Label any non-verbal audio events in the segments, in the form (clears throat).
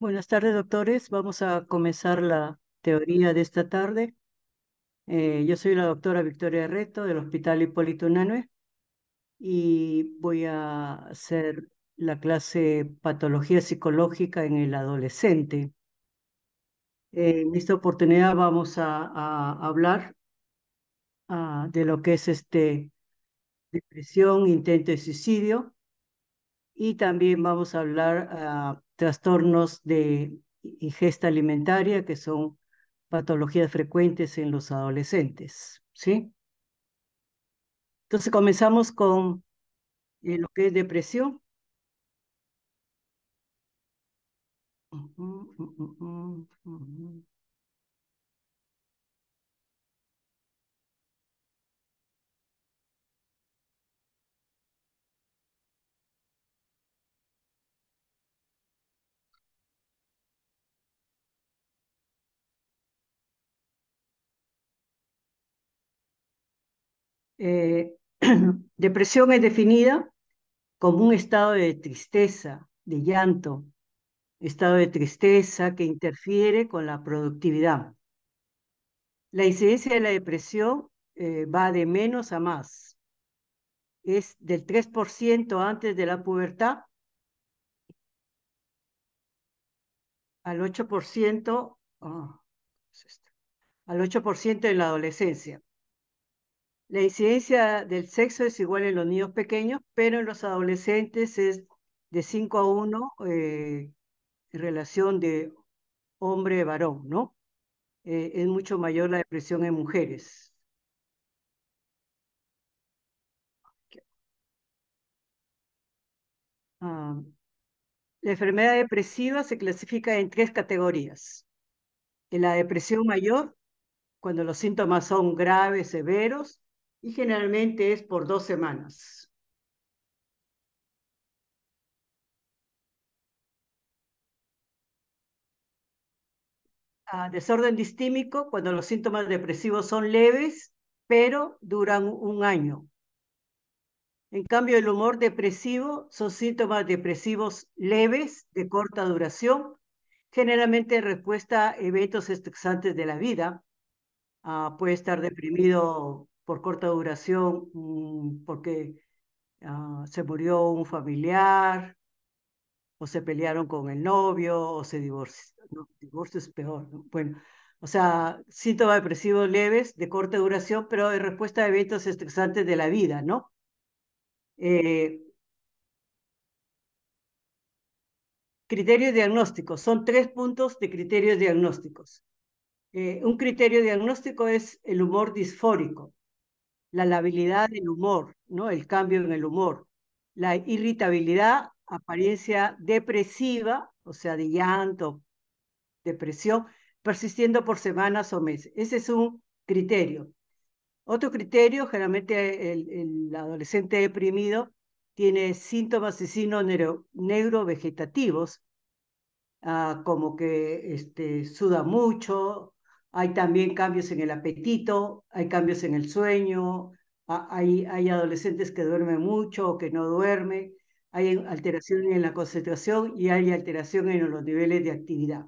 Buenas tardes, doctores. Vamos a comenzar la teoría de esta tarde. Eh, yo soy la doctora Victoria Reto del Hospital Hipólito Unanue y voy a hacer la clase Patología Psicológica en el Adolescente. en esta oportunidad vamos a, hablar ah, de lo que es este depresión, intento de suicidio y también vamos a hablar... A, ah, trastornos de ingesta alimentaria, que son patologías frecuentes en los adolescentes, ¿sí? Entonces comenzamos con eh, lo que es depresión. Eh, (clears throat) depresión es definida como un estado de tristeza, de llanto, estado de tristeza que interfiere con la productividad. La incidencia de la depresión eh, va de menos a más. Es del 3% antes de la pubertad al 8%, ah, al 8 en la adolescencia. La incidencia del sexo es igual en los niños pequeños, pero en los adolescentes es de 5 a 1 eh, en relación de hombre-varón, ¿no? Eh, es mucho mayor la depresión en mujeres. Ah, la enfermedad depresiva se clasifica en tres categorías. En la depresión mayor, cuando los síntomas son graves, severos, y generalmente es por dos semanas. Ah, desorden distímico, cuando los síntomas depresivos son leves, pero duran un año. En cambio, el humor depresivo son síntomas depresivos leves, de corta duración, generalmente en respuesta a eventos estresantes de la vida. Ah, puede estar deprimido por corta duración mm, porque ah, se murió un familiar o se pelearon con el novio o se divorció. divorcio es peor. Bueno, o sea, síntomas depresivos leves de corta duración, pero en respuesta a eventos estresantes de la vida, ¿no? Eh, criterios diagnósticos. Son tres puntos de criterios diagnósticos. Eh, un criterio diagnóstico es el humor disfórico la labilidad del humor, ¿no? el cambio en el humor, la irritabilidad, apariencia depresiva, o sea, de llanto, depresión, persistiendo por semanas o meses. Ese es un criterio. Otro criterio, generalmente el, adolescente deprimido tiene síntomas y signos neurovegetativos, ah, como que este, suda mucho, hay también cambios en el apetito, hay cambios en el sueño, hay, hay adolescentes que duermen mucho o que no duermen, hay alteración en la concentración y hay alteración en los niveles de actividad.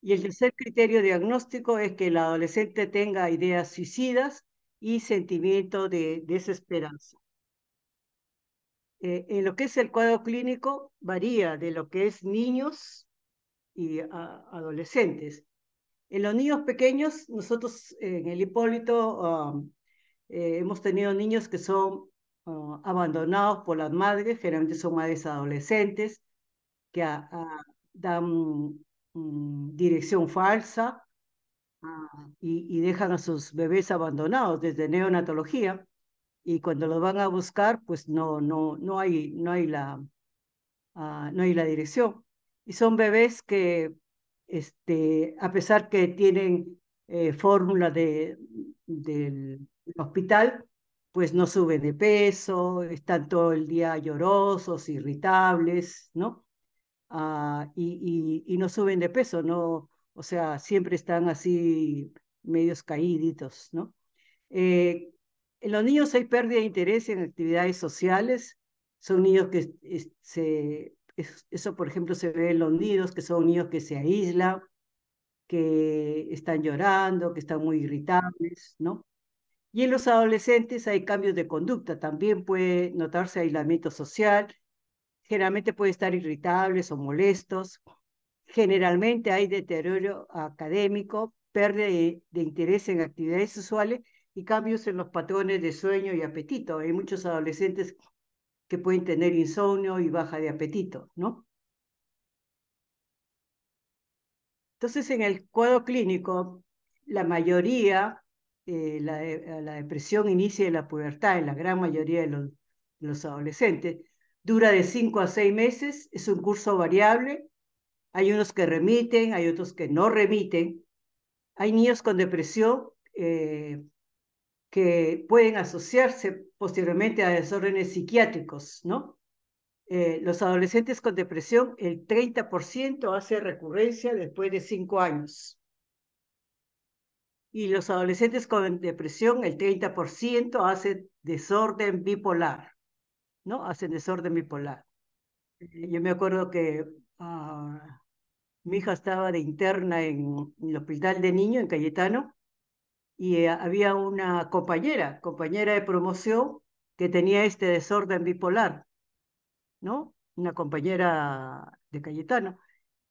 Y el tercer criterio diagnóstico es que el adolescente tenga ideas suicidas y sentimiento de desesperanza. Eh, en lo que es el cuadro clínico varía de lo que es niños y ah, adolescentes. En los niños pequeños, nosotros eh, en el Hipólito um, eh, hemos tenido niños que son uh, abandonados por las madres, generalmente son madres adolescentes, que dan mm, dirección falsa ah, y, dejan a sus bebés abandonados desde neonatología. Y cuando los van a buscar, pues no, no, no, hay, no, hay, la, ah, no hay la dirección. Y son bebés que este, a pesar que tienen eh, fórmula de, del hospital, pues no suben de peso, están todo el día llorosos, irritables, ¿no? Ah, y, no suben de peso, ¿no? O sea, siempre están así medios caíditos, ¿no? Eh, en los niños hay pérdida de interés en actividades sociales, son niños que se eso, por ejemplo, se ve en los nidos, que son niños que se aíslan, que están llorando, que están muy irritables, ¿no? Y en los adolescentes hay cambios de conducta, también puede notarse aislamiento social, generalmente puede estar irritables o molestos, generalmente hay deterioro académico, pérdida de, interés en actividades sexuales y cambios en los patrones de sueño y apetito. Hay muchos adolescentes que pueden tener insomnio y baja de apetito, ¿no? Entonces, en el cuadro clínico, la mayoría, eh, la, depresión inicia en la pubertad, en la gran mayoría de los, adolescentes, dura de cinco a seis meses, es un curso variable, hay unos que remiten, hay otros que no remiten, hay niños con depresión eh, que pueden asociarse posteriormente a desórdenes psiquiátricos, ¿no? Eh, los adolescentes con depresión, el 30% hace recurrencia después de cinco años. Y los adolescentes con depresión, el 30% hace desorden bipolar, ¿no? Hacen desorden bipolar. yo me acuerdo que ah, mi hija estaba de interna en, el hospital de niños en Cayetano y eh, había una compañera, compañera de promoción, que tenía este desorden bipolar, ¿no? Una compañera de Cayetano.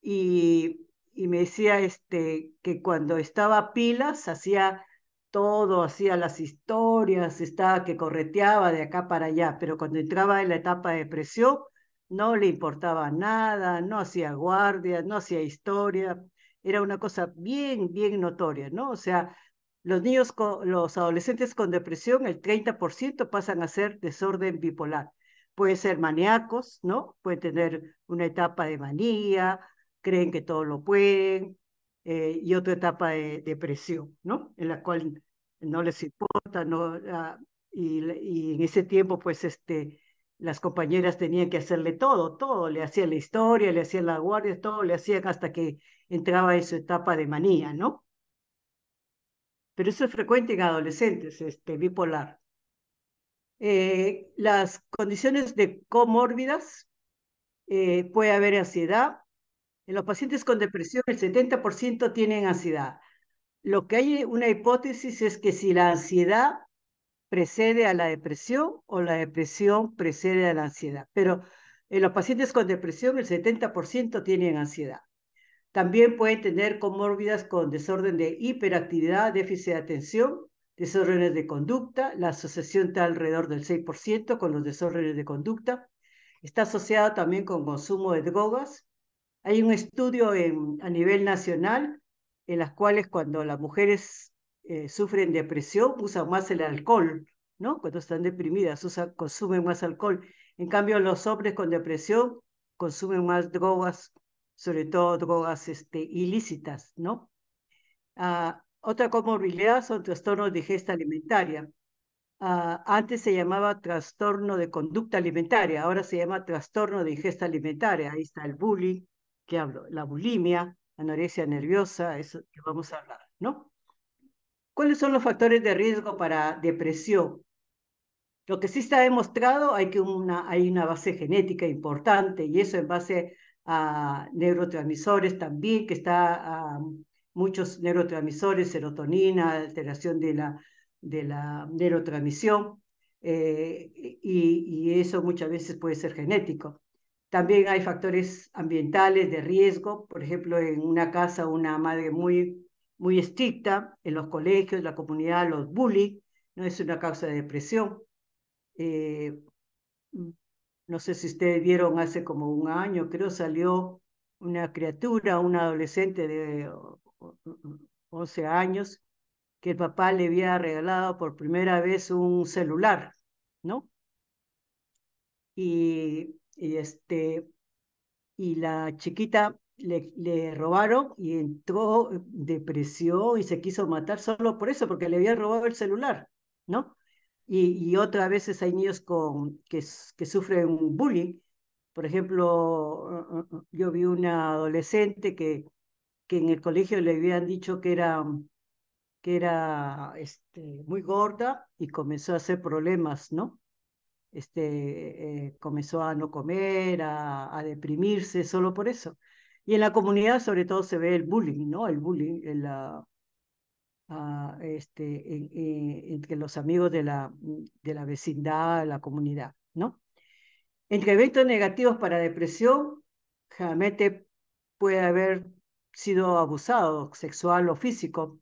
Y, me decía este, que cuando estaba pilas hacía todo, hacía las historias, estaba que correteaba de acá para allá, pero cuando entraba en la etapa de depresión no le importaba nada, no hacía guardias, no hacía historia, era una cosa bien, bien notoria, ¿no? O sea, los niños, los adolescentes con depresión, el 30% pasan a ser desorden bipolar. Pueden ser maníacos, ¿no? Pueden tener una etapa de manía, creen que todo lo pueden, eh, y otra etapa de depresión, ¿no? En la cual no les importa, no, ah, y, en ese tiempo, pues, este, las compañeras tenían que hacerle todo, todo, le hacían la historia, le hacían la guardia, todo le hacían hasta que entraba en su etapa de manía, ¿no? pero eso es frecuente en adolescentes, este, bipolar. Eh, las condiciones de comórbidas, eh, puede haber ansiedad. En los pacientes con depresión, el 70% tienen ansiedad. Lo que hay una hipótesis es que si la ansiedad precede a la depresión o la depresión precede a la ansiedad. Pero en los pacientes con depresión, el 70% tienen ansiedad. También pueden tener comórbidas con desorden de hiperactividad, déficit de atención, desórdenes de conducta. La asociación está alrededor del 6% con los desórdenes de conducta. Está asociada también con consumo de drogas. Hay un estudio a nivel nacional en las cuales cuando las mujeres eh, sufren depresión usan más el alcohol, ¿no? Cuando están deprimidas usan, consumen más alcohol. En cambio, los hombres con depresión consumen más drogas sobre todo drogas este, ilícitas, ¿no? Ah, otra comorbilidad son trastornos de ingesta alimentaria. Ah, antes se llamaba trastorno de conducta alimentaria, ahora se llama trastorno de ingesta alimentaria. Ahí está el bullying, que hablo, la bulimia, anorexia nerviosa, eso que vamos a hablar, ¿no? ¿Cuáles son los factores de riesgo para depresión? Lo que sí está demostrado hay que una, hay una base genética importante y eso en base a neurotransmisores también, que está a muchos neurotransmisores, serotonina, alteración de la, de la neurotransmisión, eh, y, eso muchas veces puede ser genético. También hay factores ambientales de riesgo, por ejemplo, en una casa una madre muy, muy estricta, en los colegios, la comunidad, los bullying, no es una causa de depresión. Eh, no sé si ustedes vieron hace como un año, creo, salió una criatura, una adolescente de 11 años, que el papá le había regalado por primera vez un celular, ¿no? Y, este, y la chiquita le, le robaron y entró depresión y se quiso matar solo por eso, porque le había robado el celular, ¿no? Y, otras veces hay niños con, que, que sufren bullying. Por ejemplo, uh, uh, uh, yo vi una adolescente que, que en el colegio le habían dicho que era, um, que era este, muy gorda y comenzó a hacer problemas, ¿no? Este, eh, comenzó a no comer, a, deprimirse solo por eso. Y en la comunidad sobre todo se ve el bullying, ¿no? El bullying, la, este, eh, entre los amigos de la, mm, de la vecindad, la comunidad, ¿no? Entre eventos negativos para depresión, generalmente puede haber sido abusado sexual o físico.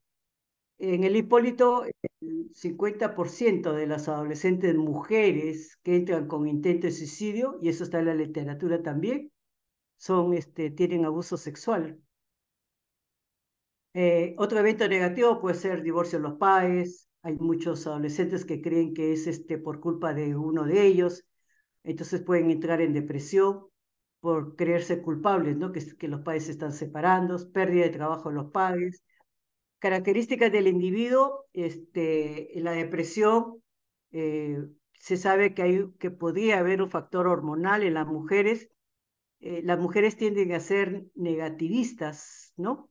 En el Hipólito, el 50% de las adolescentes mujeres que entran con intento de suicidio, y eso está en la literatura también, son, este, tienen abuso sexual. Eh, otro evento negativo puede ser divorcio de los padres. Hay muchos adolescentes que creen que es este, por culpa de uno de ellos. Entonces pueden entrar en depresión por creerse culpables, ¿no? que, los padres se están separando, pérdida de trabajo en los padres. Características del individuo, este, la depresión, eh, se sabe que, hay, que podría haber un factor hormonal en las mujeres. Eh, las mujeres tienden a ser negativistas, ¿no?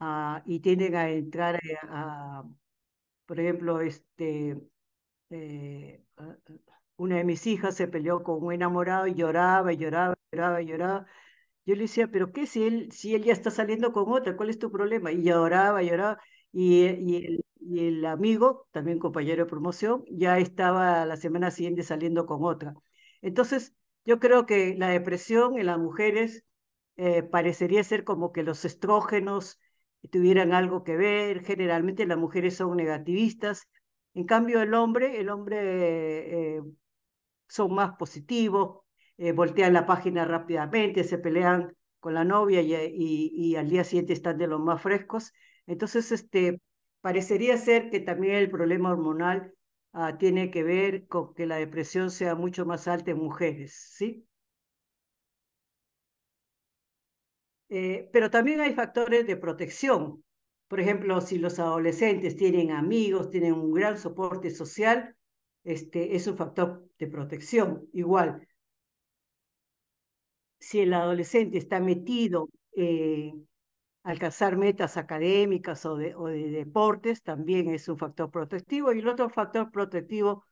Ah, y tienden a entrar eh, a, por ejemplo, este, eh, ah, ah, una de mis hijas se peleó con un enamorado y lloraba, y lloraba, lloraba, y lloraba. Yo le decía, pero ¿qué si él, si él ya está saliendo con otra? ¿Cuál es tu problema? Y lloraba, lloraba. Y, eh, y, el, y el amigo, también compañero de promoción, ya estaba la semana siguiente saliendo con otra. Entonces, yo creo que la depresión en las mujeres parecería ser como que los estrógenos tuvieran algo que ver. Generalmente las mujeres son negativistas. En cambio, el hombre, el hombre eh, son más positivos, eh, voltean la página rápidamente, se pelean con la novia eh, y, al día siguiente están de los más frescos. Entonces, este, parecería ser que también el problema hormonal ah, tiene que ver con que la depresión sea mucho más alta en mujeres, ¿sí? Eh, pero también hay factores de protección. Por ejemplo, si los adolescentes tienen amigos, tienen un gran soporte social, este, es un factor de protección igual. Si el adolescente está metido en eh, alcanzar metas académicas o de, o de deportes, también es un factor protectivo. Y el otro factor protectivo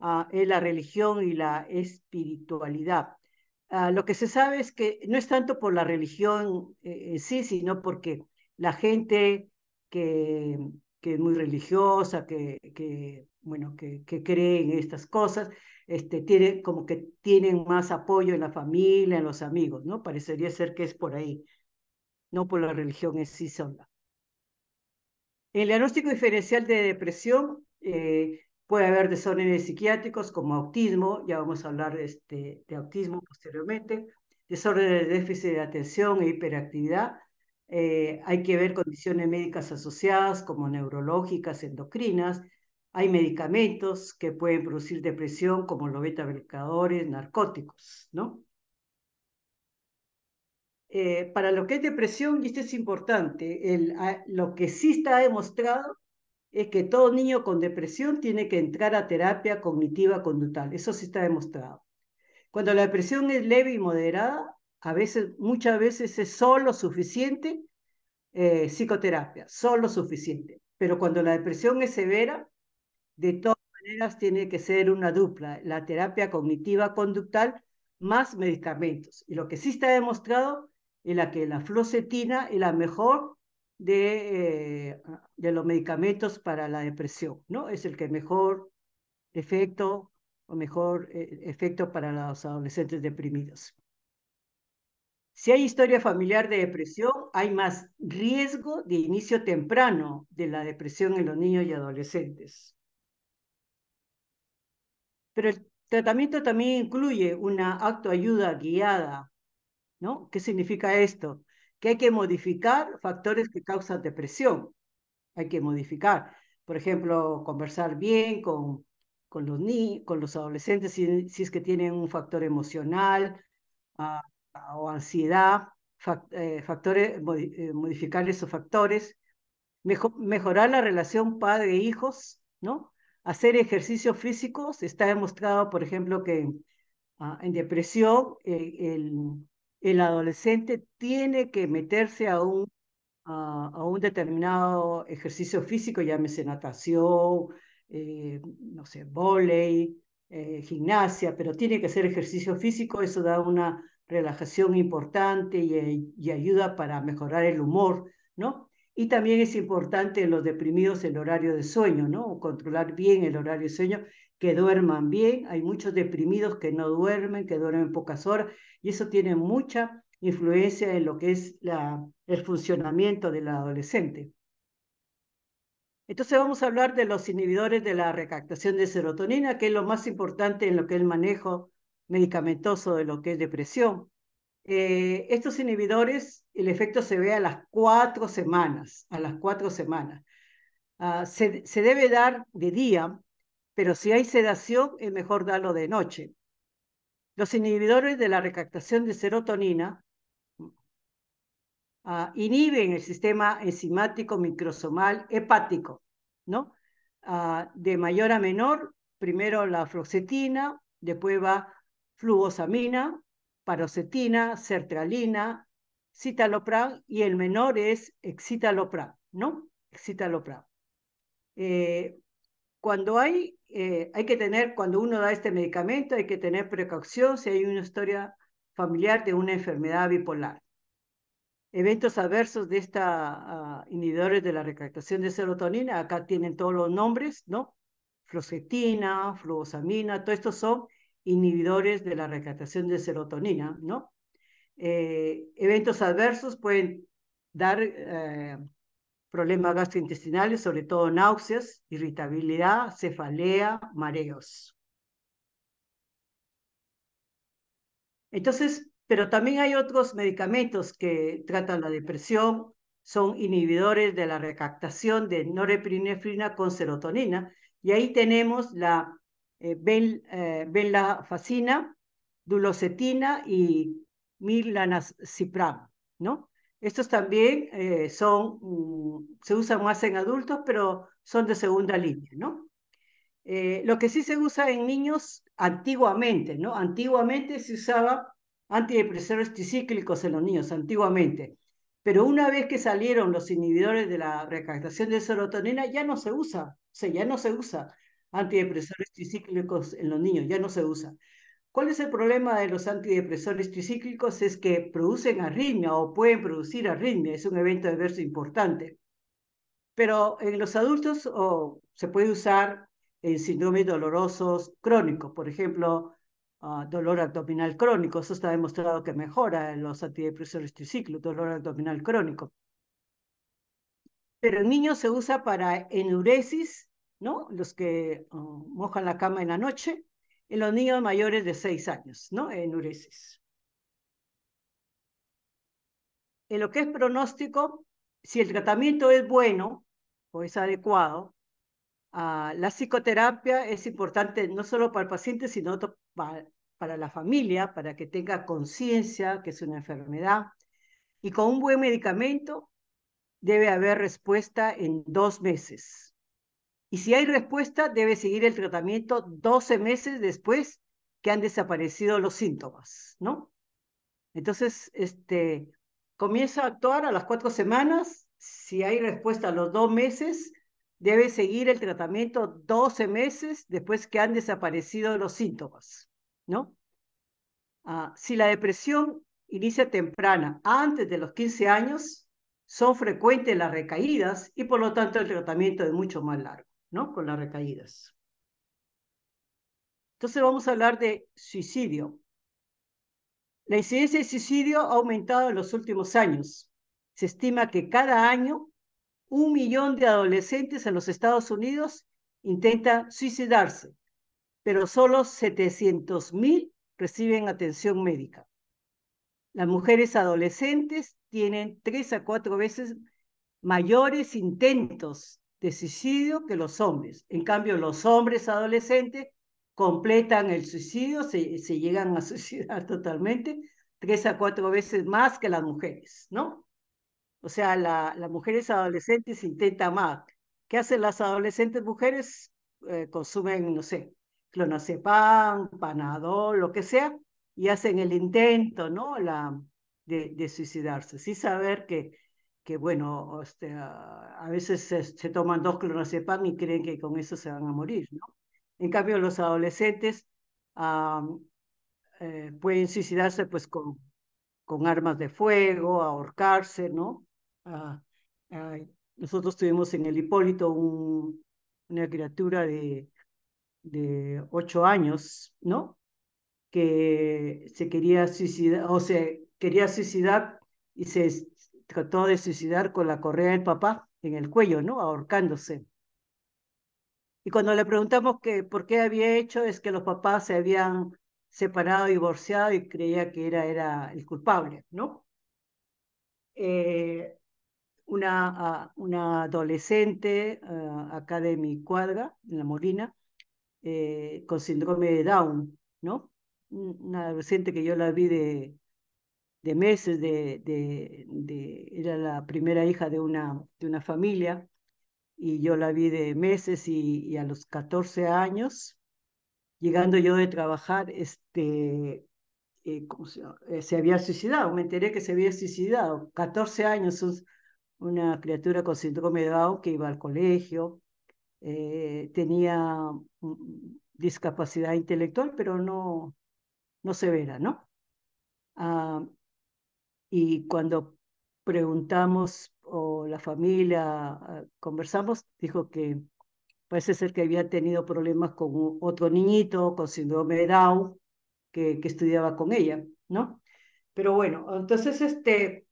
ah, es la religión y la espiritualidad. Ah, lo que se sabe es que no es tanto por la religión eh, en sí, sino porque la gente que, que es muy religiosa, que, que bueno, que, que, cree en estas cosas, este, tiene, como que tienen más apoyo en la familia, en los amigos, ¿no? Parecería ser que es por ahí, no por la religión en sí sola. El diagnóstico diferencial de depresión eh, Puede haber desórdenes psiquiátricos como autismo, ya vamos a hablar este, de autismo posteriormente, desórdenes de déficit de atención e hiperactividad. Eh, hay que ver condiciones médicas asociadas como neurológicas, endocrinas. Hay medicamentos que pueden producir depresión como los beta narcóticos, ¿no? Eh, para lo que es depresión, y esto es importante, el, lo que sí está demostrado es que todo niño con depresión tiene que entrar a terapia cognitiva conductal. Eso sí está demostrado. Cuando la depresión es leve y moderada, a veces, muchas veces es solo suficiente eh, psicoterapia, solo suficiente. Pero cuando la depresión es severa, de todas maneras tiene que ser una dupla, la terapia cognitiva conductal más medicamentos. Y lo que sí está demostrado es la que la flocetina es la mejor eh, ah, de, los medicamentos para la depresión, ¿no? Es el que mejor efecto o mejor eh, efecto para los adolescentes deprimidos. Si hay historia familiar de depresión, hay más riesgo de inicio temprano de la depresión en los niños y adolescentes. Pero el tratamiento también incluye una autoayuda guiada, ¿no? ¿Qué significa esto? que hay que modificar factores que causan depresión. Hay que modificar, por ejemplo, conversar bien con, con, los, ni con los adolescentes si, es que tienen un factor emocional ah, o ansiedad, eh, factores, eh, modificar esos factores, mejorar la relación padre-hijos, e ¿no? Hacer ejercicios físicos, está demostrado, por ejemplo, que ah, en depresión eh, el, el adolescente tiene que meterse a un, a, un determinado ejercicio físico, llámese natación, eh, no sé, volei, eh, gimnasia, pero tiene que hacer ejercicio físico, eso da una relajación importante y, eh, y, ayuda para mejorar el humor, ¿no? Y también es importante en los deprimidos el horario de sueño, ¿no? Controlar bien el horario de sueño que duerman bien, hay muchos deprimidos que no duermen, que duermen pocas horas, y eso tiene mucha influencia en lo que es el funcionamiento del adolescente. Entonces vamos a hablar de los inhibidores de la recaptación de serotonina, que es lo más importante en lo que es el manejo medicamentoso de lo que es depresión. Eh, estos inhibidores, el efecto se ve a las cuatro semanas, a las cuatro semanas. Ah, se, debe dar de día pero si hay sedación es mejor darlo de noche. Los inhibidores de la recaptación de serotonina ah, inhiben el sistema enzimático microsomal hepático, ¿no? Ah, de mayor a menor, primero la fluoxetina, después va fluosamina, parocetina, sertralina, citalopram y el menor es excitalopram, ¿no? Excitalopram. Eh, cuando hay, eh, hay que tener, cuando uno da este medicamento, hay que tener precaución si hay una historia familiar de una enfermedad bipolar. Eventos adversos de esta ah, inhibidores de la recaptación de serotonina, acá tienen todos los nombres, ¿no? Flocetina, fluosamina, todos estos son inhibidores de la recaptación de serotonina, ¿no? Eh, eventos adversos pueden dar eh, problemas gastrointestinales, sobre todo náuseas, irritabilidad, cefalea, mareos. Entonces, pero también hay otros medicamentos que tratan la depresión, son inhibidores de la recaptación de norepinefrina con serotonina, y ahí tenemos la eh, eh dulocetina y cipra, ¿no? Estos también eh, son, mm, se usan más en adultos, pero son de segunda línea, ¿no? Eh, lo que sí se usa en niños antiguamente, ¿no? Antiguamente se usaba antidepresores tricíclicos en los niños, antiguamente. Pero una vez que salieron los inhibidores de la recaptación de serotonina, ya no se usa, o sea, ya no se usa antidepresores tricíclicos en los niños, ya no se usa. ¿Cuál es el problema de los antidepresores tricíclicos? Es que producen arritmia o pueden producir arritmia, es un evento adverso importante. Pero en los adultos o se puede usar en síndromes dolorosos crónicos, por ejemplo, ah, dolor abdominal crónico, eso está demostrado que mejora en los antidepresores tricíclicos, dolor abdominal crónico. Pero en niños se usa para enuresis, ¿no? Los que ah, mojan la cama en la noche, en los niños mayores de 6 años, ¿no? En uresis. En lo que es pronóstico, si el tratamiento es bueno o es adecuado, ah, la psicoterapia es importante no solo para el paciente, sino para la familia, para que tenga conciencia que es una enfermedad. Y con un buen medicamento debe haber respuesta en dos meses. Y si hay respuesta, debe seguir el tratamiento 12 meses después que han desaparecido los síntomas, ¿no? Entonces, este, comienza a actuar a las cuatro semanas. Si hay respuesta a los dos meses, debe seguir el tratamiento 12 meses después que han desaparecido los síntomas, ¿no? Ah, si la depresión inicia temprana, antes de los 15 años, son frecuentes las recaídas y por lo tanto el tratamiento es mucho más largo. ¿no? Con las recaídas. Entonces vamos a hablar de suicidio. La incidencia de suicidio ha aumentado en los últimos años. Se estima que cada año un millón de adolescentes en los Estados Unidos intentan suicidarse, pero solo 700.000 mil reciben atención médica. Las mujeres adolescentes tienen tres a cuatro veces mayores intentos de suicidio que los hombres. En cambio, los hombres adolescentes completan el suicidio, se, se llegan a (laughs) suicidar totalmente tres a cuatro veces más que las mujeres, ¿no? O sea, las mujeres adolescentes intentan más. ¿Qué hacen las adolescentes mujeres? Eh, consumen, no sé, clonazepam, panadol, lo que sea, y hacen el intento, ¿no? La, de, de suicidarse. sin saber que que bueno, a veces se, toman dos pan y creen que con eso se van a morir, ¿no? En cambio, los adolescentes eh, pueden suicidarse pues con, con armas de fuego, ahorcarse, ¿no? Ah, nosotros tuvimos en el Hipólito una criatura de, ocho años, ¿no? Que se quería suicidar, o quería suicidar y se trató de suicidar con la correa del papá en el cuello, ¿no? Ahorcándose. Y cuando le preguntamos que por qué había hecho, es que los papás se habían separado, divorciado y creía que era, era el culpable, ¿no? Eh, una, una adolescente eh, acá de mi cuadra, en La Molina, eh, con síndrome de Down, ¿no? Una adolescente que yo la vi de de meses, de, de, era la primera hija de una, de una familia y yo la vi de meses y, a los 14 años, llegando yo de trabajar, este, eh, eh, se, había suicidado, me enteré que se había suicidado, 14 años, una criatura con síndrome de Down que iba al colegio, eh, tenía mm, mm, discapacidad intelectual, pero no, no severa, ¿no? Ah, y cuando preguntamos o la familia ah, conversamos, dijo que parece ser que había tenido problemas con otro niñito con síndrome de Down que, estudiaba con ella, ¿no? Pero bueno, entonces este,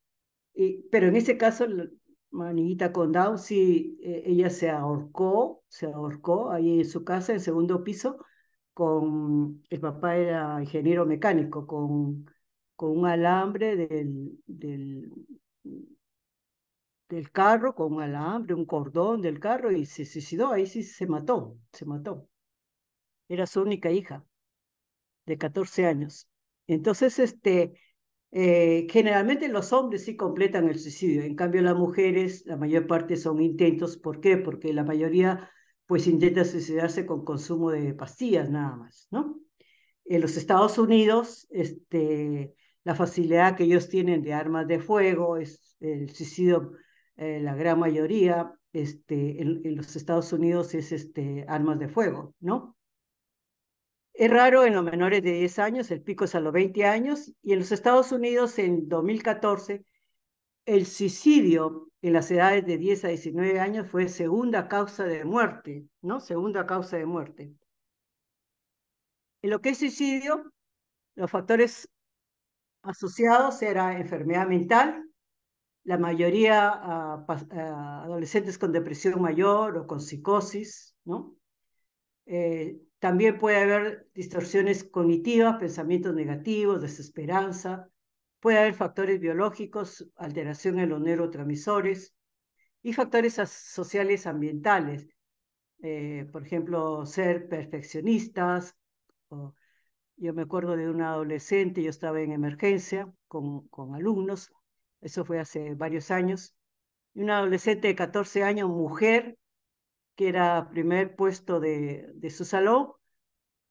y, pero en ese caso la niñita con Down sí, eh, ella se ahorcó, se ahorcó ahí en su casa, en segundo piso, con el papá era ingeniero mecánico, con con un alambre del, del, del carro, con un alambre, un cordón del carro y se suicidó, ahí sí se mató, se mató. Era su única hija de 14 años. Entonces, este, eh, generalmente los hombres sí completan el suicidio, en cambio las mujeres, la mayor parte son intentos. ¿Por qué? Porque la mayoría pues intenta suicidarse con consumo de pastillas nada más, ¿no? En los Estados Unidos, este, la facilidad que ellos tienen de armas de fuego, es el suicidio, eh, la gran mayoría este, en, los Estados Unidos es este, armas de fuego, ¿no? Es raro en los menores de 10 años, el pico es a los 20 años, y en los Estados Unidos en 2014 el suicidio en las edades de 10 a 19 años fue segunda causa de muerte, ¿no? Segunda causa de muerte. En lo que es suicidio, los factores asociados era enfermedad mental, la mayoría adolescentes con depresión mayor o con psicosis, ¿no? Eh, también puede haber distorsiones cognitivas, pensamientos negativos, desesperanza, puede haber factores biológicos, alteración en los neurotransmisores y factores sociales ambientales, eh, por ejemplo, ser perfeccionistas o yo me acuerdo de una adolescente, yo estaba en emergencia con, con alumnos, eso fue hace varios años, y una adolescente de 14 años, mujer, que era primer puesto de, su salón,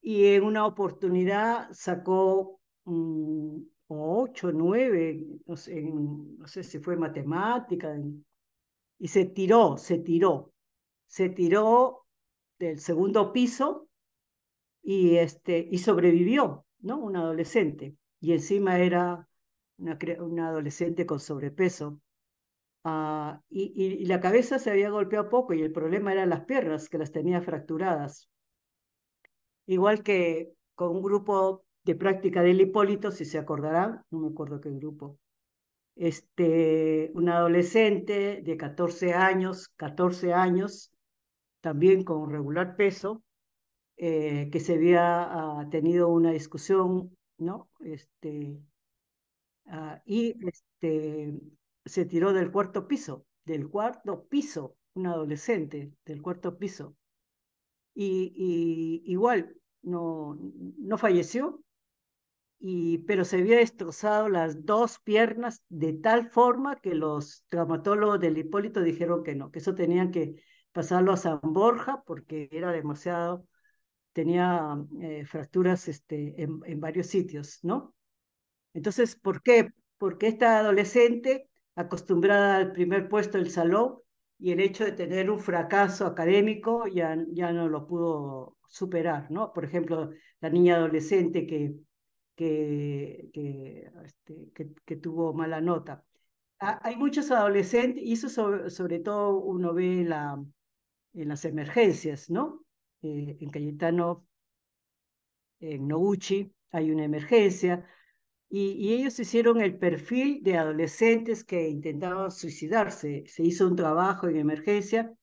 y en una oportunidad sacó ocho 8, 9, no sé, no sé si fue matemática, y se tiró, se tiró, se tiró del segundo piso y, este, y sobrevivió, ¿no? Un adolescente. Y encima era una, adolescente con sobrepeso. Ah, y, la cabeza se había golpeado poco y el problema eran las piernas que las tenía fracturadas. Igual que con un grupo de práctica del Hipólito, si se acordarán, no me acuerdo qué grupo, este, un adolescente de 14 años, 14 años, también con regular peso, eh, que se había ah, tenido una discusión, ¿no? Este, ah, y este, se tiró del cuarto piso, del cuarto piso, un adolescente del cuarto piso. Y, igual, no, no falleció, y, pero se había destrozado las dos piernas de tal forma que los traumatólogos del Hipólito dijeron que no, que eso tenían que pasarlo a San Borja porque era demasiado tenía eh, fracturas este, en, varios sitios, ¿no? Entonces, ¿por qué? Porque esta adolescente, acostumbrada al primer puesto del salón y el hecho de tener un fracaso académico, ya, ya no lo pudo superar, ¿no? Por ejemplo, la niña adolescente que, que, que, este, que, tuvo mala nota. hay muchos adolescentes, y eso sobre, todo uno ve la, en las emergencias, ¿no? Eh, en Cayetano, en Noguchi, hay una emergencia, y, ellos hicieron el perfil de adolescentes que intentaban suicidarse. Se hizo un trabajo en emergencia.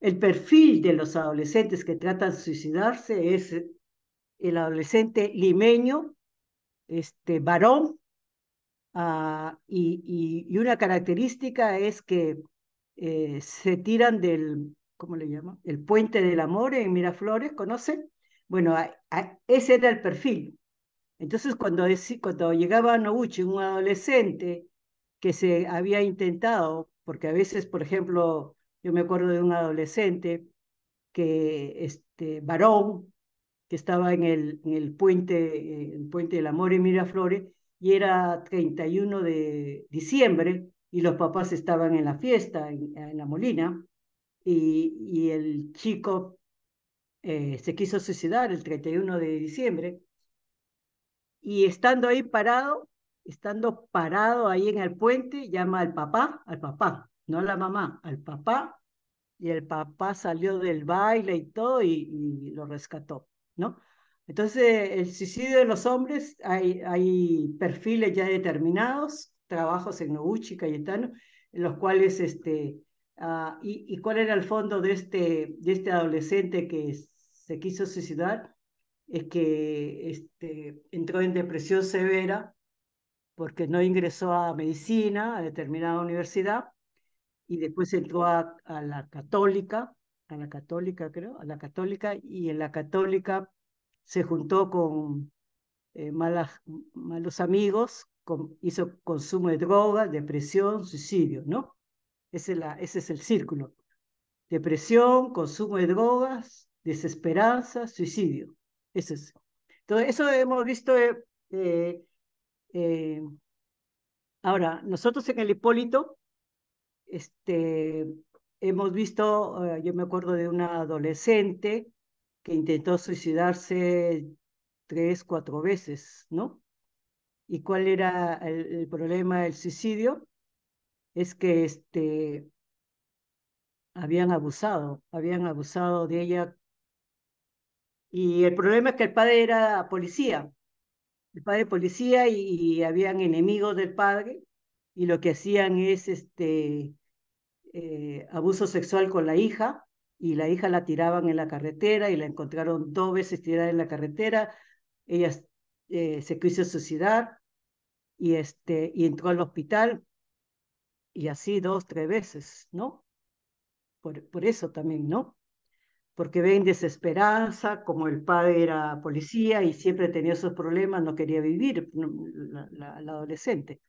El perfil de los adolescentes que tratan de suicidarse es el adolescente limeño, este, varón, ah, y, una característica es que eh, se tiran del, ¿cómo le llama El Puente del Amor en Miraflores, ¿conocen? Bueno, ese era el perfil. Entonces, cuando, cuando llegaba a Noguchi, un adolescente que se había intentado, porque a veces, por ejemplo, yo me acuerdo de un adolescente que, este, varón, que estaba en el, en el puente, eh, puente del amor en Miraflores, y era 31 de diciembre, y los papás estaban en la fiesta, en la Molina, y, el chico eh, se quiso suicidar el 31 de diciembre. Y estando ahí parado, estando parado ahí en el puente, llama al papá, al papá, no a la mamá, al papá, y el papá salió del baile y todo y, lo rescató, ¿no? Entonces, el suicidio de los hombres, hay, hay perfiles ya determinados, trabajos en Noguchi, Cayetano, en los cuales este, Ah, y, cuál era el fondo de este, de este adolescente que se quiso suicidar? Es que este, entró en depresión severa porque no ingresó a medicina, a determinada universidad, y después entró a, la católica, a la católica creo, a la católica, y en la católica se juntó con eh, malas, malos amigos, hizo consumo de drogas, depresión, suicidio, ¿no? Ese es, el círculo. Depresión, consumo de drogas, desesperanza, suicidio. Eso es. Entonces, eso hemos visto. Eh, eh, eh, ahora, nosotros en el Hipólito este, hemos visto, yo me acuerdo de una adolescente que intentó suicidarse tres, cuatro veces, ¿no? ¿Y cuál era el problema del suicidio? es que este, habían abusado, habían abusado de ella. Y el problema es que el padre era policía, el padre policía y, habían enemigos del padre y lo que hacían es este, eh, abuso sexual con la hija y la hija la tiraban en la carretera y la encontraron dos veces tirada en la carretera. Ella eh, se quiso suicidar y, este, y entró al hospital y así dos, tres veces, ¿no? Por, eso también, ¿no? Porque ven desesperanza, como el padre era policía y siempre tenía esos problemas, no quería vivir la, adolescente.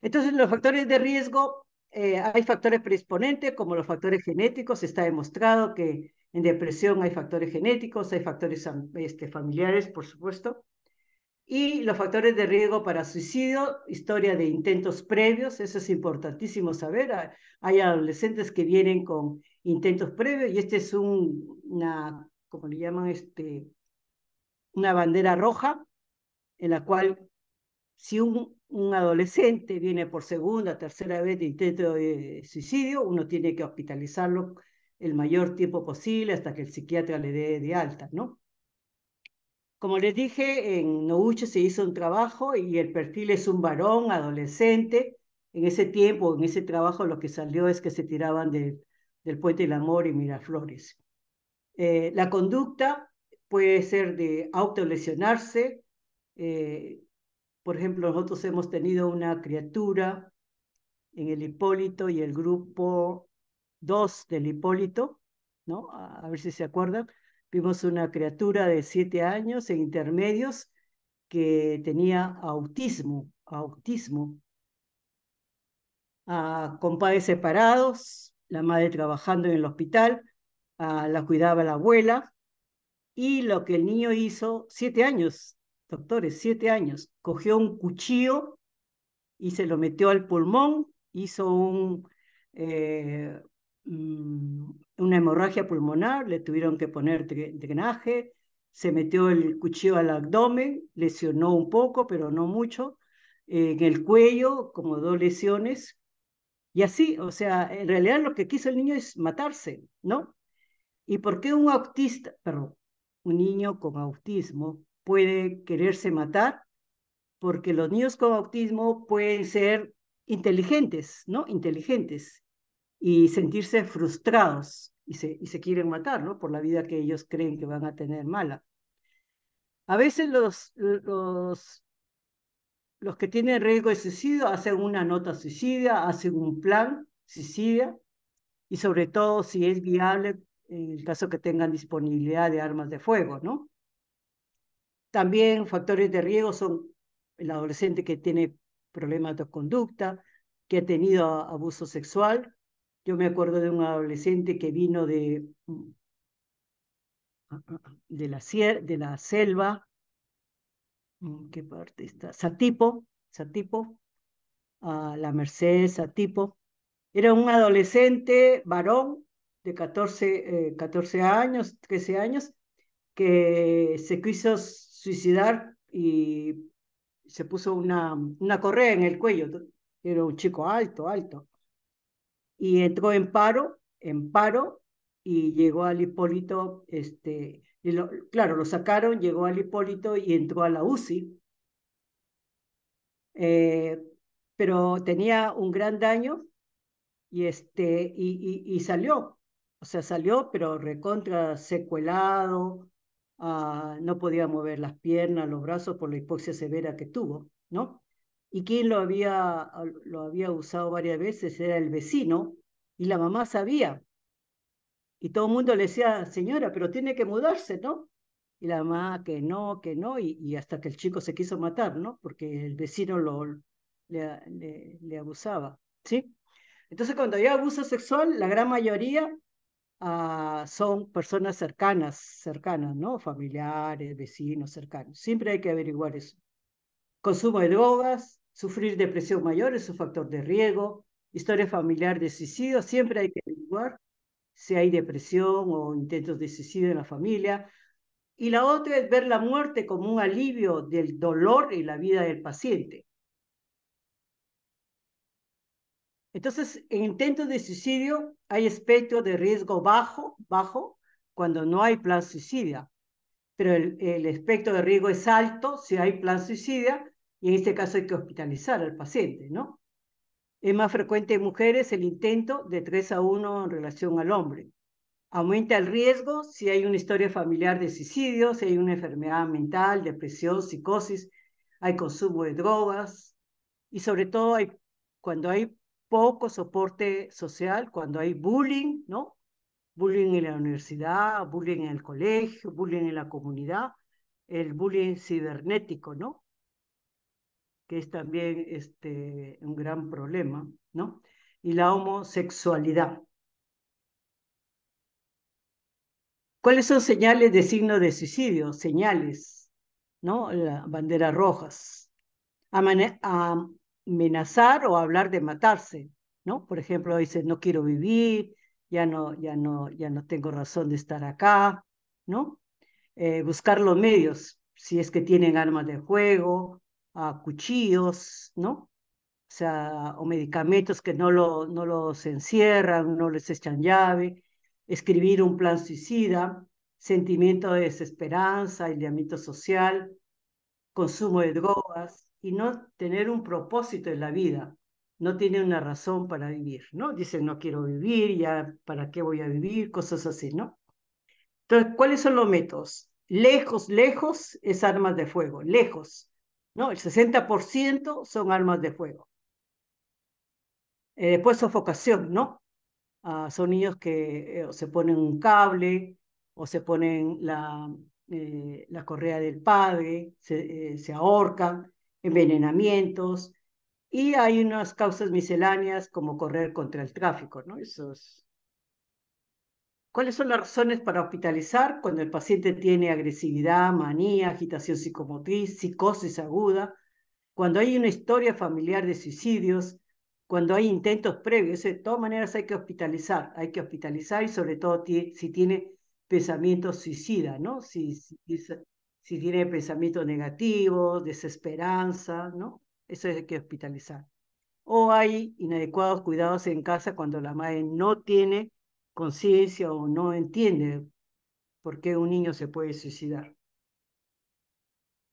Entonces, los factores de riesgo, eh, hay factores predisponentes como los factores genéticos, está demostrado que en depresión hay factores genéticos, hay factores este, familiares, por supuesto, y los factores de riesgo para suicidio, historia de intentos previos, eso es importantísimo saber. Ah, hay adolescentes que vienen con intentos previos y este es un, una, como le llaman, este, una bandera roja en la cual si un, un adolescente viene por segunda, tercera vez de intento de suicidio, uno tiene que hospitalizarlo el mayor tiempo posible hasta que el psiquiatra le dé de alta, ¿no? Como les dije, en Nouche se hizo un trabajo y el perfil es un varón, adolescente. En ese tiempo, en ese trabajo, lo que salió es que se tiraban del puente del amor y Miraflores. Eh, la conducta puede ser de autolesionarse. Eh, por ejemplo, nosotros hemos tenido una criatura en el Hipólito y el grupo 2 del Hipólito, ¿no? a ver si se acuerdan Vimos una criatura de siete años e intermedios que tenía autismo, autismo. Ah, con padres separados, la madre trabajando en el hospital, ah, la cuidaba la abuela. Y lo que el niño hizo, siete años, doctores, siete años, cogió un cuchillo y se lo metió al pulmón, hizo un, eh, Mm, una hemorragia pulmonar, le tuvieron que poner drenaje, se metió el cuchillo al abdomen, lesionó un poco, pero no mucho, eh, en el cuello, como dos lesiones. Y así, o sea, en realidad lo que quiso el niño es matarse, ¿no? ¿Y por qué un autista, perdón, un niño con autismo puede quererse matar? Porque los niños con autismo pueden ser inteligentes, ¿no? Inteligentes y sentirse frustrados y se, y se quieren matar, ¿no? Por la vida que ellos creen que van a tener mala. A veces los, los, los que tienen riesgo de suicidio hacen una nota suicida, hacen un plan suicida y sobre todo si es viable en el caso que tengan disponibilidad de armas de fuego, ¿no? También factores de riesgo son el adolescente que tiene problemas de conducta, que ha tenido abuso sexual, yo me acuerdo de un adolescente que vino de, mm, ah, ah, ah, de, la, de la selva, mm, ¿qué parte está? Satipo, Satipo, a la Merced, Satipo. Era un adolescente varón de 14, eh, años, 13 años, que se quiso suicidar y se puso una, una correa en el cuello. Era un chico alto, alto y entró en paro, en paro, y llegó al Hipólito, este, claro, lo sacaron, llegó al Hipólito y entró a la UCI. Eh, pero tenía un gran daño y, este, y, y, salió, o sea, salió, pero recontra secuelado, ah, no podía mover las piernas, los brazos por la hipoxia severa que tuvo, ¿no? y quien lo había, ah, lo había usado varias veces era el vecino y la mamá sabía. Y todo el mundo le decía, señora, pero tiene que mudarse, ¿no? Y la mamá que no, que no, y, hasta que el chico se quiso matar, ¿no? Porque el vecino lo, le, abusaba, ¿sí? Entonces cuando hay abuso sexual, la gran mayoría ah, son personas cercanas, cercanas, ¿no? Familiares, vecinos, cercanos. Siempre hay que averiguar eso. Consumo de drogas, sufrir depresión mayor es un factor de riesgo, historia familiar de suicidio, siempre hay que averiguar si hay depresión o intentos de suicidio en la familia. Y la otra es ver la muerte como un alivio del dolor en la vida del paciente. Entonces, en intentos de suicidio hay espectro de riesgo bajo, bajo, cuando no hay plan suicida pero el, aspecto espectro de riesgo es alto si hay plan suicida y en este caso hay que hospitalizar al paciente, ¿no? Es más frecuente en mujeres el intento de 3 a 1 en relación al hombre. Aumenta el riesgo si hay una historia familiar de suicidio, si hay una enfermedad mental, depresión, psicosis, hay consumo de drogas y sobre todo hay, cuando hay poco soporte social, cuando hay bullying, ¿no? bullying en la universidad, bullying en el colegio, bullying en la comunidad, el bullying cibernético, ¿no? Que es también este, un gran problema, ¿no? Y la homosexualidad. ¿Cuáles son señales de signo de suicidio? Señales, ¿no? Las banderas rojas. amenazar o hablar de matarse, ¿no? Por ejemplo, dice, no quiero vivir, ya no, ya no, ya no tengo razón de estar acá, ¿no? Eh, buscar los medios, si es que tienen armas de juego, a ah, cuchillos, ¿no? O medicamentos que no, lo, no los encierran, no les echan llave, escribir un plan suicida, sentimiento de desesperanza, aislamiento social, consumo de drogas y no tener un propósito en la vida, no tiene una razón para vivir, ¿no? Dicen, no quiero vivir, ya, ¿para qué voy a vivir? Cosas así, ¿no? Entonces, ¿cuáles son los métodos? Lejos, lejos es armas de fuego, lejos, ¿no? El 60% son armas de fuego. Eh, después sofocación, ¿no? Ah, son niños que eh, se ponen un cable o se ponen la, eh, la correa del padre, se, se ahorcan, envenenamientos, y hay unas causas misceláneas como correr contra el tráfico, ¿no? Esos. ¿Cuáles son las razones para hospitalizar cuando el paciente tiene agresividad, manía, agitación psicomotriz, psicosis aguda, cuando hay una historia familiar de suicidios, cuando hay intentos previos? De todas maneras hay que hospitalizar, hay que hospitalizar y sobre todo si tiene pensamientos suicida, ¿no? Si, si tiene pensamientos negativos, desesperanza, ¿no? eso hay que hospitalizar. O hay inadecuados cuidados en casa cuando la madre no tiene conciencia o no entiende por qué un niño se puede suicidar.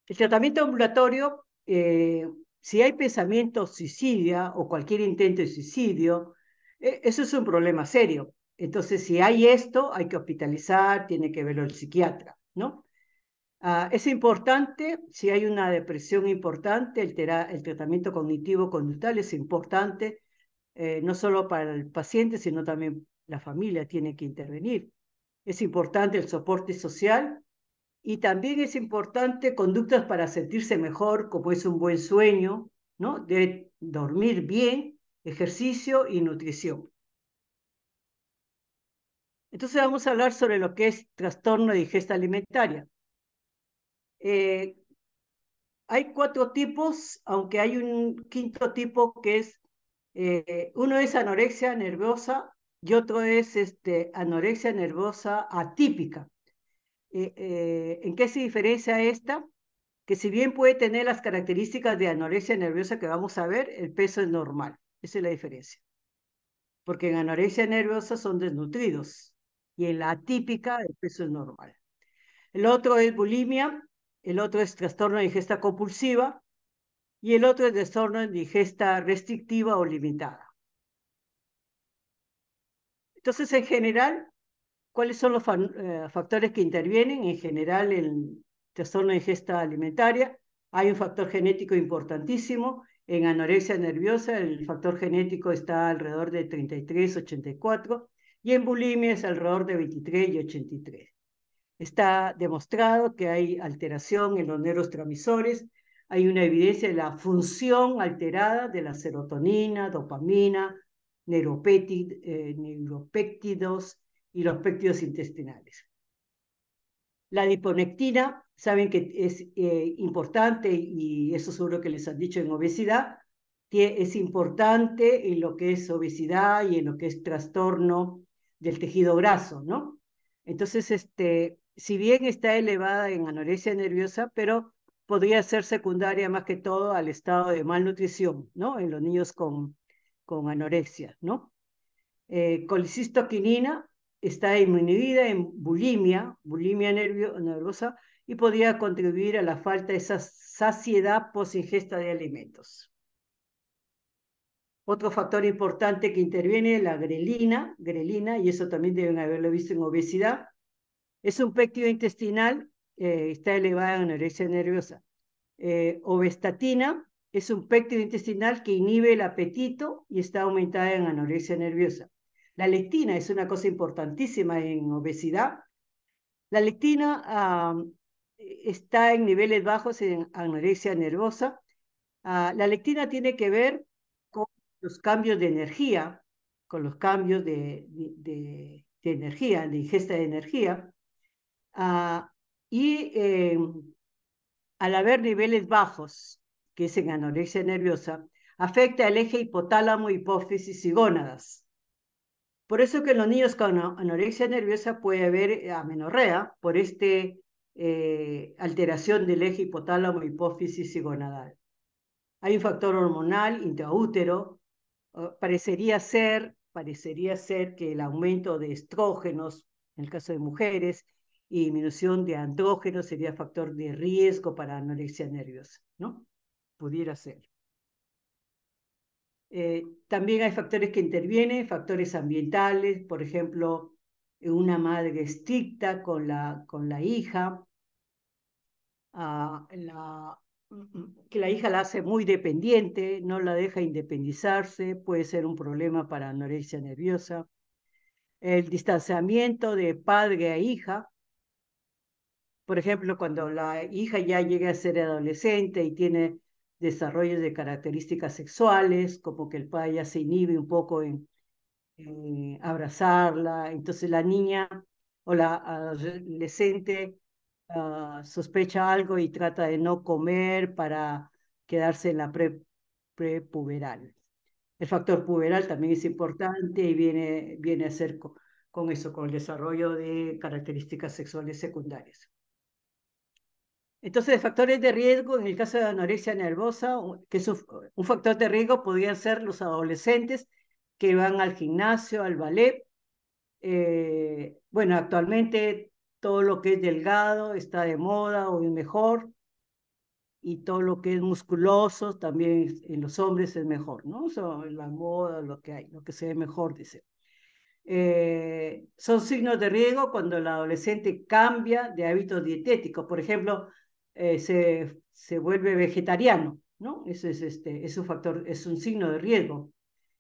El tratamiento ambulatorio, eh, si hay pensamiento suicida o cualquier intento de suicidio, e, eso es un problema serio. Entonces, si hay esto, hay que hospitalizar, tiene que verlo el psiquiatra, ¿no? Ah, es importante, si hay una depresión importante, el, tratamiento cognitivo conductual es importante, eh, no solo para el paciente, sino también la familia tiene que intervenir. Es importante el soporte social y también es importante conductas para sentirse mejor, como es un buen sueño, ¿no? de dormir bien, ejercicio y nutrición. Entonces vamos a hablar sobre lo que es trastorno de ingesta alimentaria. Eh, hay cuatro tipos, aunque hay un quinto tipo que es, eh, uno es anorexia nerviosa y otro es este, anorexia nerviosa atípica. Eh, ¿En qué se diferencia esta? Que si bien puede tener las características de anorexia nerviosa que vamos a ver, el peso es normal. Esa es la diferencia. Porque en anorexia nerviosa son desnutridos y en la atípica el peso es normal. El otro es bulimia, el otro es trastorno de ingesta compulsiva y el otro es trastorno de ingesta restrictiva o limitada. Entonces, en general, ¿cuáles son los eh, factores que intervienen? En general, en trastorno de ingesta alimentaria. Hay un factor genético importantísimo. En anorexia nerviosa, el factor genético está alrededor de 33, 84 y en bulimia es alrededor de 23 y 83. Está demostrado que hay alteración en los neurotransmisores, hay una evidencia de la función alterada de la serotonina, dopamina, neuropéctidos eh, neuropéptidos y los péptidos intestinales. La diponectina, saben que es eh, importante y eso seguro que les han dicho en obesidad, es importante en lo que es obesidad y en lo que es trastorno del tejido graso, ¿no? Entonces, este, si bien está elevada en anorexia nerviosa, pero podría ser secundaria más que todo al estado de malnutrición, ¿no? En los niños con, con anorexia, ¿no? Eh, colicistoquinina está disminuida en bulimia, bulimia nerviosa, y podría contribuir a la falta de esa saciedad post ingesta de alimentos. Otro factor importante que interviene es la grelina, grelina, y eso también deben haberlo visto en obesidad, es un péptido intestinal, eh, está elevada en anorexia nerviosa. Eh, Obestatina es un péptido intestinal que inhibe el apetito y está aumentada en anorexia nerviosa. La lectina es una cosa importantísima en obesidad. La lectina está en niveles bajos en anorexia nerviosa. Ah, la lectina tiene que ver con los cambios de energía, con los cambios de energía, de ingesta de energía. Ah, y eh, al haber niveles bajos, que es en anorexia nerviosa, afecta el eje hipotálamo, hipófisis y gónadas. Por eso que en los niños con anorexia nerviosa puede haber amenorrea por esta eh, alteración del eje hipotálamo, hipófisis y gonadal. Hay un factor hormonal intraútero. Ah, parecería ser, parecería ser que el aumento de estrógenos, en el caso de mujeres, y disminución de andrógenos sería factor de riesgo para anorexia nerviosa, ¿no? Pudiera ser. Eh, también hay factores que intervienen, factores ambientales, por ejemplo, una madre estricta con la, con la hija, ah, que la hija la hace muy dependiente, no la deja independizarse, puede ser un problema para anorexia nerviosa. El distanciamiento de padre a hija, por ejemplo, cuando la hija ya llega a ser adolescente y tiene desarrollos de características sexuales, como que el padre ya se inhibe un poco en, abrazarla, entonces la niña o la adolescente ah, sospecha algo y trata de no comer para quedarse en la prepuberal. El factor puberal también es importante y viene, viene a ser con eso, con el desarrollo de características sexuales secundarias. Entonces, factores de riesgo, en el caso de anorexia nervosa, que es un, factor de riesgo, podrían ser los adolescentes que van al gimnasio, al ballet. Eh, bueno, actualmente todo lo que es delgado está de moda, o es mejor, y todo lo que es musculoso también en los hombres es mejor, ¿no? O sea, la moda, lo que hay, lo que se ve mejor, dice. Eh, son signos de riesgo cuando el adolescente cambia de hábitos dietéticos. Por ejemplo, eh, se, se, vuelve vegetariano, ¿no? Eso es, este, es un factor, es un signo de riesgo.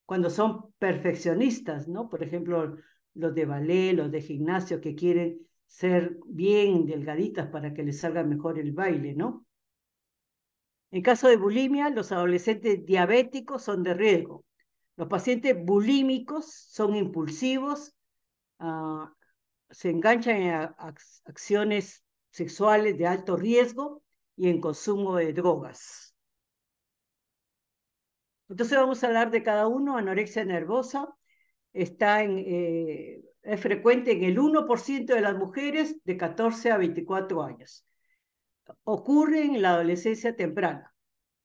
Cuando son perfeccionistas, ¿no? Por ejemplo, los de ballet, los de gimnasio que quieren ser bien delgaditas para que les salga mejor el baile, ¿no? En caso de bulimia, los adolescentes diabéticos son de riesgo. Los pacientes bulímicos son impulsivos, ah, se enganchan en acciones sexuales de alto riesgo y en consumo de drogas. Entonces vamos a hablar de cada uno. Anorexia nervosa está en, eh, es frecuente en el 1% de las mujeres de 14 a 24 años. Ocurre en la adolescencia temprana.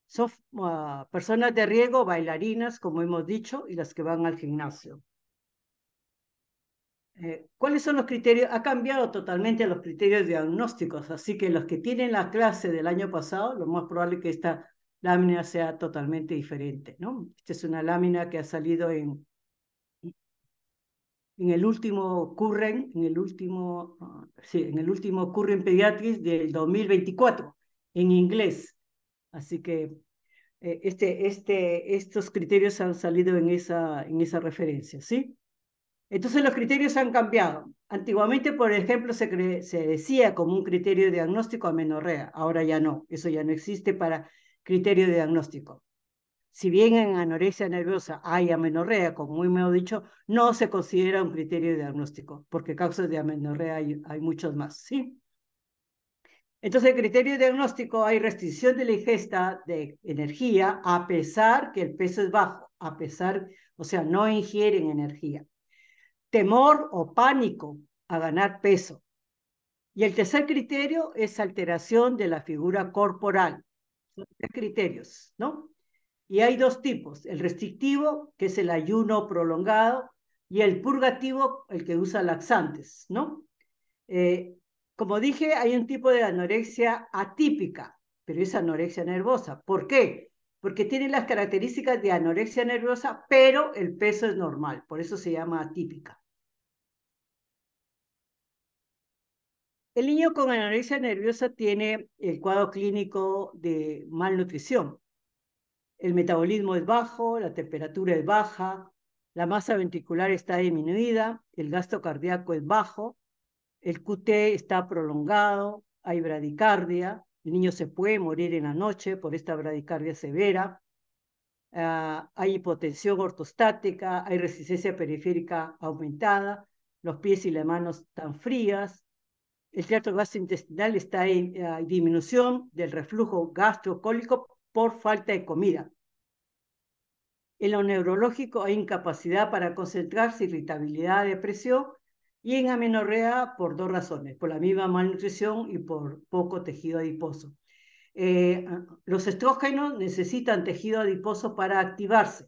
Son ah, personas de riesgo, bailarinas, como hemos dicho, y las que van al gimnasio. Eh, ¿cuáles son los criterios? Ha cambiado totalmente los criterios diagnósticos, así que los que tienen la clase del año pasado, lo más probable que esta lámina sea totalmente diferente, ¿no? Esta es una lámina que ha salido en, en el último Curren, en el último, sí, en el último Curren Pediatrics del 2024, en inglés. Así que eh, este, este, estos criterios han salido en esa, en esa referencia, ¿sí? Entonces los criterios han cambiado. Antiguamente, por ejemplo, se, decía como un criterio diagnóstico amenorrea, ahora ya no, eso ya no existe para criterio diagnóstico. Si bien en anorexia nerviosa hay amenorrea, como muy me dicho, no se considera un criterio diagnóstico, porque causas de amenorrea hay, muchos más, ¿sí? Entonces, el criterio diagnóstico hay restricción de la ingesta de energía a pesar que el peso es bajo, a pesar, o sea, no ingieren energía temor o pánico a ganar peso. Y el tercer criterio es alteración de la figura corporal. Son tres criterios, ¿no? Y hay dos tipos, el restrictivo, que es el ayuno prolongado, y el purgativo, el que usa laxantes, ¿no? Eh, como dije, hay un tipo de anorexia atípica, pero es anorexia nervosa. ¿Por qué? Porque tiene las características de anorexia nerviosa, pero el peso es normal, por eso se llama atípica. El niño con anorexia nerviosa tiene el cuadro clínico de malnutrición. El metabolismo es bajo, la temperatura es baja, la masa ventricular está disminuida, el gasto cardíaco es bajo, el QT está prolongado, hay bradicardia, el niño se puede morir en la noche por esta bradicardia severa, ah, hay hipotensión ortostática, hay resistencia periférica aumentada, los pies y las manos tan frías, el teatro gastrointestinal está en eh, disminución del reflujo gastrocólico por falta de comida. En lo neurológico hay incapacidad para concentrarse, irritabilidad, depresión y en amenorrea por dos razones, por la misma malnutrición y por poco tejido adiposo. Eh, ah, los estrógenos necesitan tejido adiposo para activarse.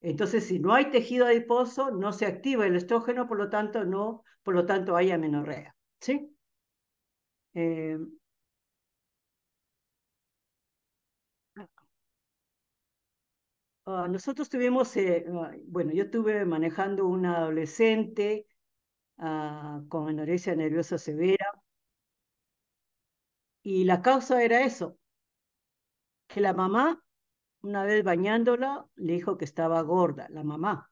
Entonces, si no hay tejido adiposo, no se activa el estrógeno, por lo tanto, no, por lo tanto hay amenorrea. ¿sí? Eh, ah, nosotros tuvimos, eh, ah, bueno, yo estuve manejando una adolescente ah, con anorexia nerviosa severa y la causa era eso, que la mamá, una vez bañándola, le dijo que estaba gorda, la mamá.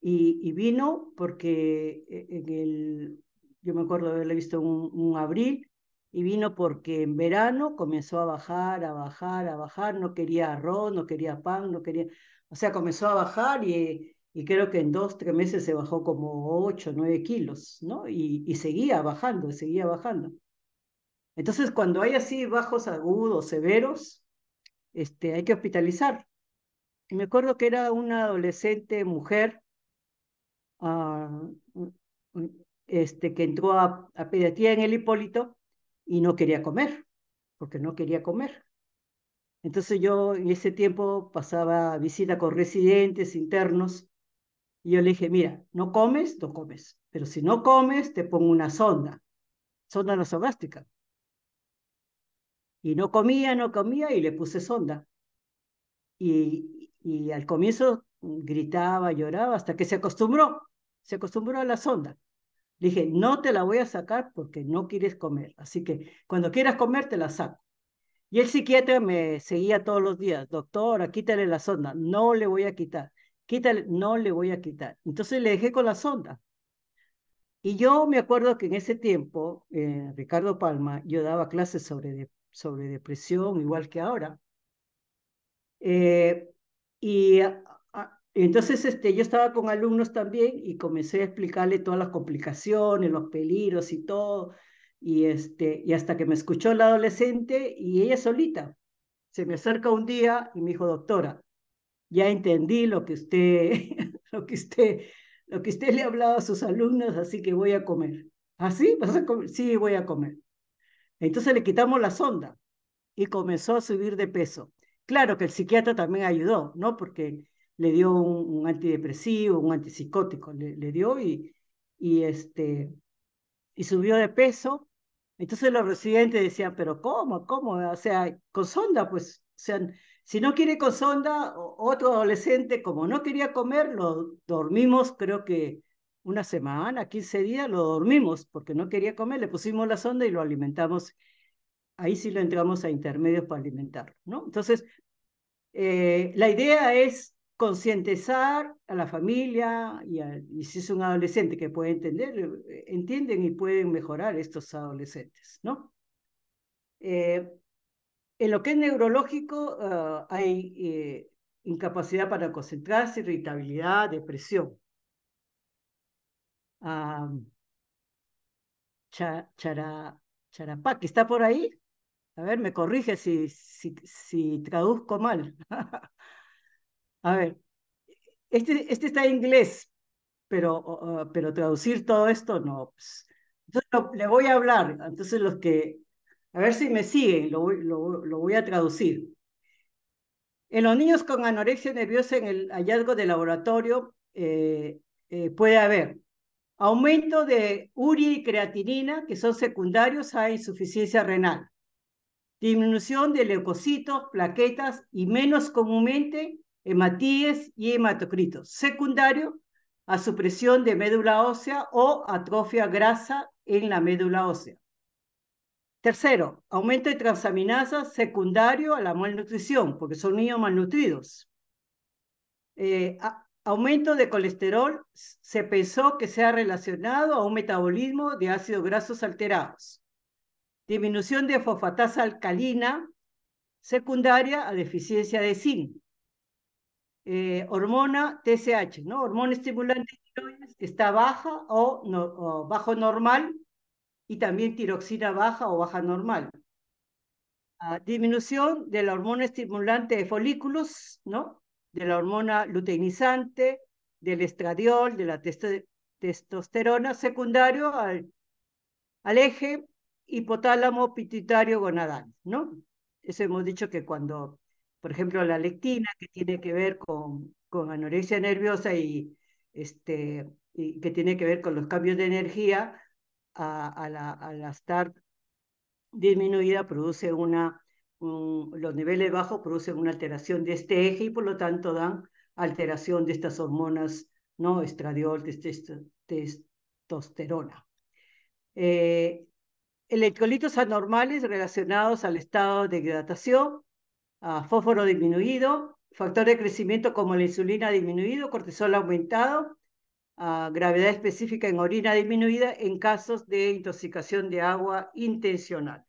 y vino porque eh, en el, yo me acuerdo de haberle visto un, un abril y vino porque en verano comenzó a bajar, a bajar, a bajar, no quería arroz, no quería pan, no quería, o sea, comenzó a bajar y, y creo que en dos, tres meses se bajó como ocho, nueve kilos, ¿no? Y, seguía bajando, seguía bajando. Entonces, cuando hay así bajos agudos, severos, este, hay que hospitalizar. Y me acuerdo que era una adolescente mujer, ah, este, que entró a, pediatría en el Hipólito y no quería comer, porque no quería comer. Entonces yo en ese tiempo pasaba visita con residentes internos y yo le dije, mira, no comes, no comes, pero si no comes te pongo una sonda, sonda nasogástrica. Y no comía, no comía y le puse sonda. y al comienzo gritaba, lloraba hasta que se acostumbró, se acostumbró a la sonda. Le dije, no te la voy a sacar porque no quieres comer. Así que cuando quieras comer, te la saco. Y el psiquiatra me seguía todos los días, doctora, quítale la sonda, no le voy a quitar, quítale, no le voy a quitar. Entonces le dejé con la sonda. Y yo me acuerdo que en ese tiempo, eh, Ricardo Palma, yo daba clases sobre, de, sobre depresión, igual que ahora. Eh, y entonces, este, yo estaba con alumnos también y comencé a explicarle todas las complicaciones, los peligros y todo. Y, este, y hasta que me escuchó la adolescente y ella solita se me acerca un día y me dijo, doctora, ya entendí lo que usted, (laughs) lo que usted, lo que usted le hablado a sus alumnos, así que voy a comer. ¿Así? ¿Ah, ¿Vas Sí, voy a comer. Entonces le quitamos la sonda y comenzó a subir de peso. Claro que el psiquiatra también ayudó, ¿no? Porque le dio un, antidepresivo, un antipsicótico, le, dio y, y, este, y subió de peso. Entonces los residentes decían, pero ¿cómo? ¿Cómo? O sea, con sonda, pues, si no quiere con sonda, otro adolescente, como no quería comer, lo dormimos, creo que una semana, 15 días, lo dormimos porque no quería comer, le pusimos la sonda y lo alimentamos. Ahí sí lo entramos a intermedios para alimentarlo, ¿no? Entonces, eh, la idea es concientizar a la familia y, si es un adolescente que puede entender, entienden y pueden mejorar estos adolescentes, ¿no? Eh, en lo que es neurológico ah, hay eh, incapacidad para concentrarse, irritabilidad, depresión. Um, ¿está por ahí? A ver, me corrige si, si, si traduzco mal. (laughs) A ver, este, este está en inglés, pero, pero traducir todo esto no. Pues, entonces le voy a hablar, entonces los que, a ver si me siguen, lo, voy a traducir. En los niños con anorexia nerviosa en el hallazgo de laboratorio eh, eh, puede haber aumento de uria y creatinina, que son secundarios a insuficiencia renal, disminución de leucocitos, plaquetas y menos comúnmente hematíes y hematocritos, secundario a supresión de médula ósea o atrofia grasa en la médula ósea. Tercero, aumento de transaminasa secundario a la malnutrición, porque son niños malnutridos. Eh, aumento de colesterol se pensó que sea relacionado a un metabolismo de ácidos grasos alterados. Disminución de fosfatasa alcalina secundaria a deficiencia de zinc. Eh, hormona TSH, ¿no? Hormona estimulante tiroides está baja o, bajo normal y también tiroxina baja o baja normal. Diminución disminución de la hormona estimulante de folículos, ¿no? De la hormona luteinizante, del estradiol, de la testosterona secundario al, al eje hipotálamo pituitario gonadal, ¿no? Eso hemos dicho que cuando por ejemplo, la lectina, que tiene que ver con, con anorexia nerviosa y, este, y que tiene que ver con los cambios de energía, al estar disminuida produce una, los niveles bajos producen una alteración de este eje y por lo tanto dan alteración de estas hormonas, ¿no? Estradiol, testosterona. Eh, electrolitos anormales relacionados al estado de hidratación, Ah, fósforo disminuido, factor de crecimiento como la insulina disminuido, cortisol aumentado, ah, gravedad específica en orina disminuida en casos de intoxicación de agua intencional.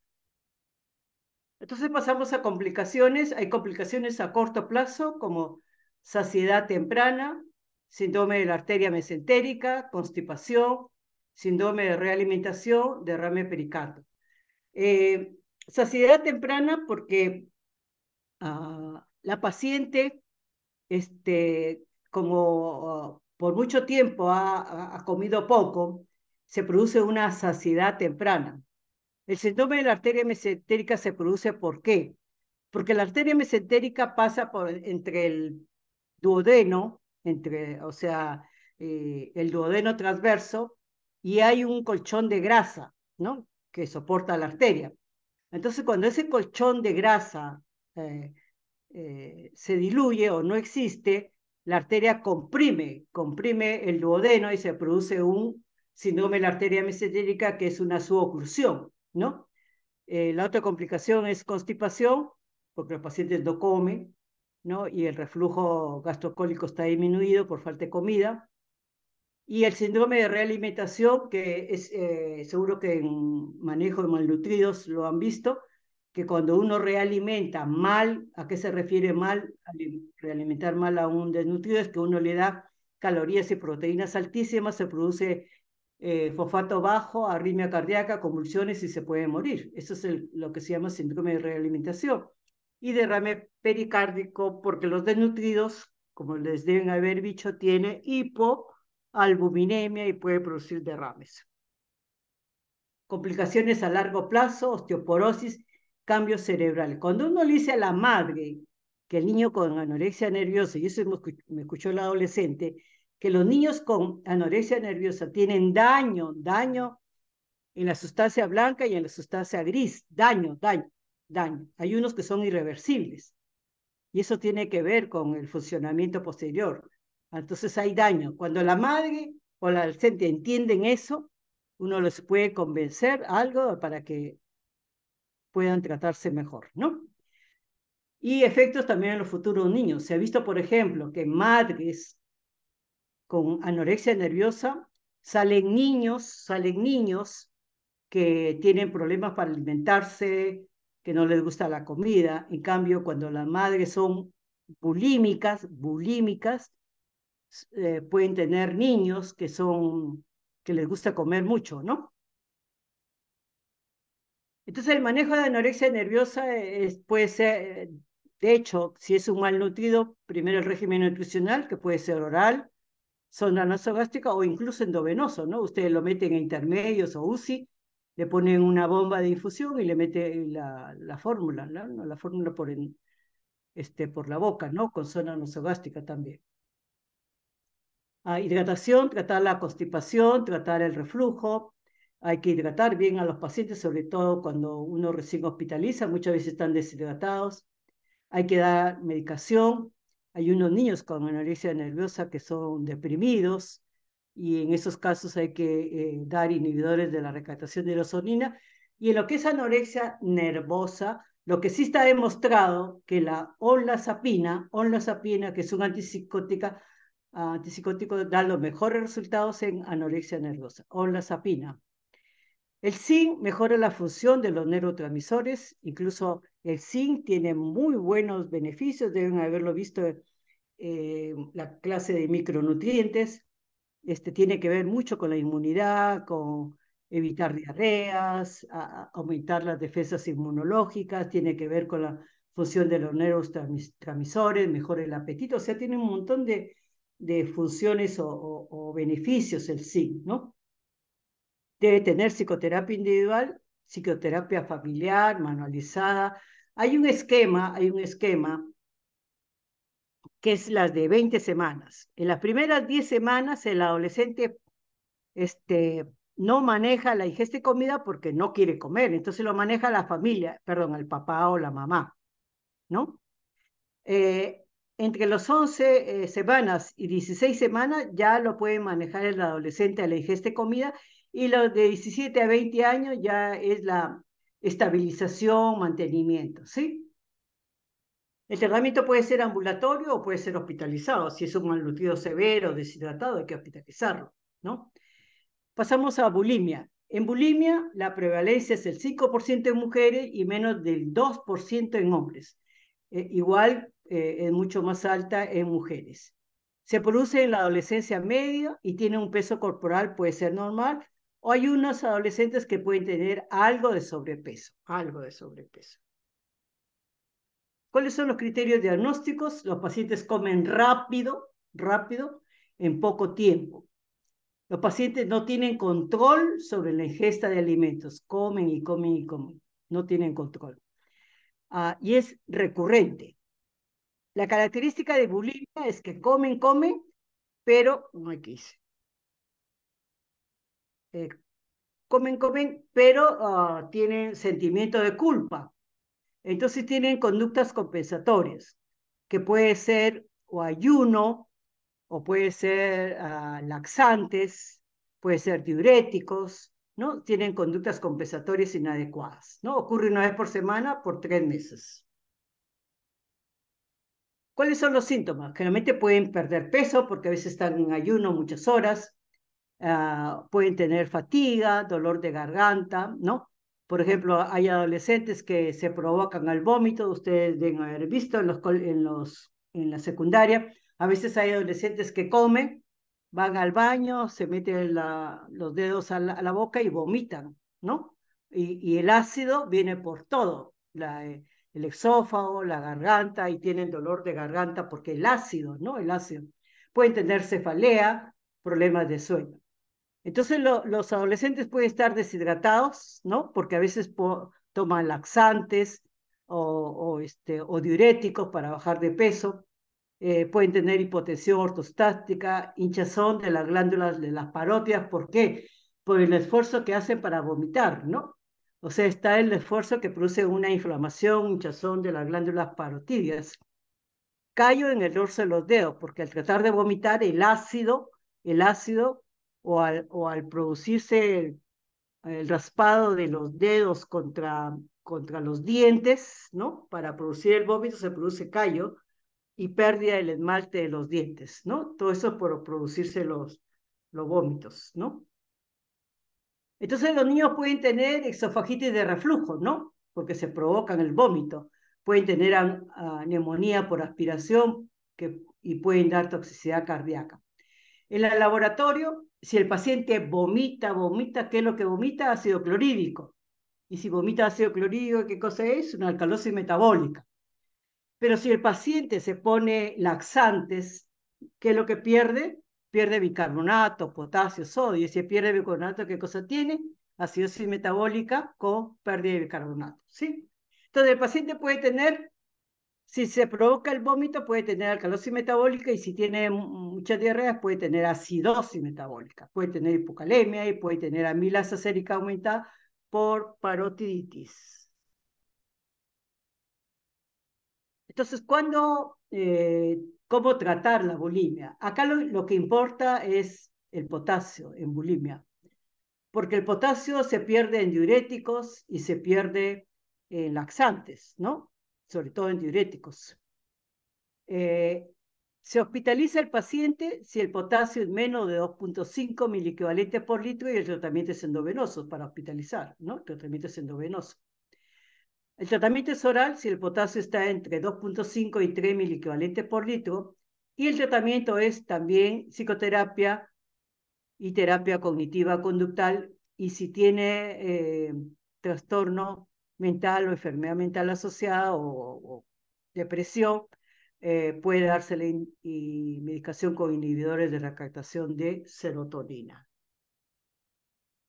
Entonces pasamos a complicaciones. Hay complicaciones a corto plazo como saciedad temprana, síndrome de la arteria mesentérica, constipación, síndrome de realimentación, derrame pericardio. Eh, saciedad temprana porque la paciente, este, como por mucho tiempo ha, comido poco, se produce una saciedad temprana. El síndrome de la arteria mesentérica se produce ¿por qué? Porque la arteria mesentérica pasa por entre el duodeno, entre, o sea, eh, el duodeno transverso, y hay un colchón de grasa, ¿no? Que soporta la arteria. Entonces, cuando ese colchón de grasa eh, eh, se diluye o no existe, la arteria comprime, comprime el duodeno y se produce un síndrome de la arteria mesentérica que es una suoclusión, ¿no? Eh, la otra complicación es constipación, porque los pacientes no comen, ¿no? Y el reflujo gastrocólico está disminuido por falta de comida. Y el síndrome de realimentación, que es seguro que en manejo de malnutridos lo han visto, que cuando uno realimenta mal, ¿a qué se refiere mal? Realimentar mal a un desnutrido es que uno le da calorías y proteínas altísimas, se produce eh, fosfato bajo, arritmia cardíaca, convulsiones y se puede morir. Eso es lo que se llama síndrome de realimentación. Y derrame pericárdico, porque los desnutridos, como les deben haber dicho, tiene hipoalbuminemia y puede producir derrames. Complicaciones a largo plazo, osteoporosis cambio cerebral Cuando uno le dice a la madre que el niño con anorexia nerviosa, y eso me escuchó la adolescente, que los niños con anorexia nerviosa tienen daño, daño en la sustancia blanca y en la sustancia gris, daño, daño, daño. Hay unos que son irreversibles y eso tiene que ver con el funcionamiento posterior. Entonces hay daño. Cuando la madre o la adolescente entienden eso, uno les puede convencer algo para que puedan tratarse mejor, ¿no? Y efectos también en los futuros niños. Se ha visto, por ejemplo, que madres con anorexia nerviosa salen niños, salen niños que tienen problemas para alimentarse, que no les gusta la comida. En cambio, cuando las madres son bulímicas, bulímicas, eh, pueden tener niños que son que les gusta comer mucho, ¿no? Entonces el manejo de anorexia nerviosa puede ser, de hecho, si es un malnutrido, primero el régimen nutricional, que puede ser oral, sonda nasogástrica o incluso endovenoso, ¿no? Ustedes lo meten en intermedios o UCI, le ponen una bomba de infusión y le meten la, fórmula, ¿no? La fórmula por, este, por la boca, ¿no? Con zona nasogástrica también. Ah, hidratación, tratar la constipación, tratar el reflujo, hay que hidratar bien a los pacientes, sobre todo cuando uno recién hospitaliza, muchas veces están deshidratados. Hay que dar medicación. Hay unos niños con anorexia nerviosa que son deprimidos y en esos casos hay que eh, dar inhibidores de la recatación de sonina, Y en lo que es anorexia nervosa, lo que sí está demostrado que la onlazapina, onlazapina que es un antipsicótica, antipsicótico da los mejores resultados en anorexia nerviosa, onlazapina. El zinc mejora la función de los neurotransmisores, incluso el zinc tiene muy buenos beneficios, deben haberlo visto eh, la clase de micronutrientes. Este tiene que ver mucho con la inmunidad, con evitar diarreas, aumentar las defensas inmunológicas, tiene que ver con la función de los neurotransmisores, mejora el apetito, o sea, tiene un montón de, funciones o, o beneficios el zinc, ¿no? Debe tener psicoterapia individual, psicoterapia familiar, manualizada. Hay un esquema, hay un esquema que es las de 20 semanas. En las primeras 10 semanas el adolescente este, no maneja la ingesta de comida porque no quiere comer, entonces lo maneja la familia, perdón, el papá o la mamá, ¿no? Eh, entre los 11 eh, semanas y 16 semanas ya lo puede manejar el adolescente a la ingesta de comida y los de 17 a 20 años ya es la estabilización, mantenimiento, ¿sí? El tratamiento puede ser ambulatorio o puede ser hospitalizado. Si es un malnutrido severo, deshidratado, hay que hospitalizarlo, ¿no? Pasamos a bulimia. En bulimia, la prevalencia es el 5% en mujeres y menos del 2% en hombres. Eh, igual, eh, es mucho más alta en mujeres. Se produce en la adolescencia media y tiene un peso corporal, puede ser normal, o hay unos adolescentes que pueden tener algo de sobrepeso, algo de sobrepeso. ¿Cuáles son los criterios diagnósticos? Los pacientes comen rápido, rápido, en poco tiempo. Los pacientes no tienen control sobre la ingesta de alimentos, comen y comen y comen, no tienen control. Ah, y es recurrente. La característica de bulimia es que comen, comen, pero no hay que irse. Eh, comen, comen, pero ah, tienen sentimiento de culpa. Entonces tienen conductas compensatorias, que puede ser o ayuno, o puede ser ah, laxantes, puede ser diuréticos, ¿no? Tienen conductas compensatorias inadecuadas, ¿no? Ocurre una vez por semana por tres meses. ¿Cuáles son los síntomas? Generalmente pueden perder peso porque a veces están en ayuno muchas horas, Ah, pueden tener fatiga, dolor de garganta, ¿no? Por ejemplo, hay adolescentes que se provocan al vómito, ustedes deben haber visto en, los, en, los, en la secundaria. A veces hay adolescentes que comen, van al baño, se meten la, los dedos a la, boca y vomitan, ¿no? Y, y el ácido viene por todo, eh, el exófago, la garganta, y tienen dolor de garganta porque el ácido, ¿no? El ácido. Pueden tener cefalea, problemas de sueño. Entonces los adolescentes pueden estar deshidratados, ¿no? Porque a veces toman laxantes este, o, diuréticos para bajar de peso. Eh, pueden tener hipotensión ortostática, hinchazón de las glándulas de las parótidas. ¿Por qué? Por el esfuerzo que hacen para vomitar, ¿no? O sea, está el esfuerzo que produce una inflamación, hinchazón de las glándulas parotidias. Callo en el dorso de los dedos, porque al tratar de vomitar, el ácido, el ácido o al, producirse el, raspado de los dedos contra, contra los dientes, ¿no? Para producir el vómito se produce callo y pérdida del esmalte de los dientes, ¿no? Todo eso por producirse los, los vómitos, ¿no? Entonces los niños pueden tener exofagitis de reflujo, ¿no? Porque se provocan el vómito. Pueden tener ah, neumonía por aspiración que, y pueden dar toxicidad cardíaca. En el laboratorio si el paciente vomita, vomita, ¿qué es lo que vomita? Ácido clorhídrico. Y si vomita ácido clorhídrico, ¿qué cosa es? Una alcalosis metabólica. Pero si el paciente se pone laxantes, ¿qué es lo que pierde? Pierde bicarbonato, potasio, sodio. Y si pierde bicarbonato, ¿qué cosa tiene? Acidosis metabólica con pérdida de bicarbonato. ¿sí? Entonces, el paciente puede tener si se provoca el vómito puede tener alcalosis metabólica y si tiene muchas diarreas puede tener acidosis metabólica, puede tener hipocalemia y puede tener amilas acérica aumentada por parotiditis. Entonces, ¿cuándo, eh, ¿cómo tratar la bulimia? Acá lo que importa es el potasio en bulimia, porque el potasio se pierde en diuréticos y se pierde en laxantes, ¿no? sobre todo en diuréticos. Eh, se hospitaliza el paciente si el potasio es menos de 2.5 miliequivalentes por litro y el tratamiento es endovenoso para hospitalizar, ¿no? El tratamiento es endovenoso. El tratamiento es oral si el potasio está entre 2.5 y 3 miliequivalentes por litro y el tratamiento es también psicoterapia y terapia cognitiva conductal y si tiene eh, trastorno mental o enfermedad mental asociada o, depresión, eh, puede darse la medicación con inhibidores de la captación de serotonina.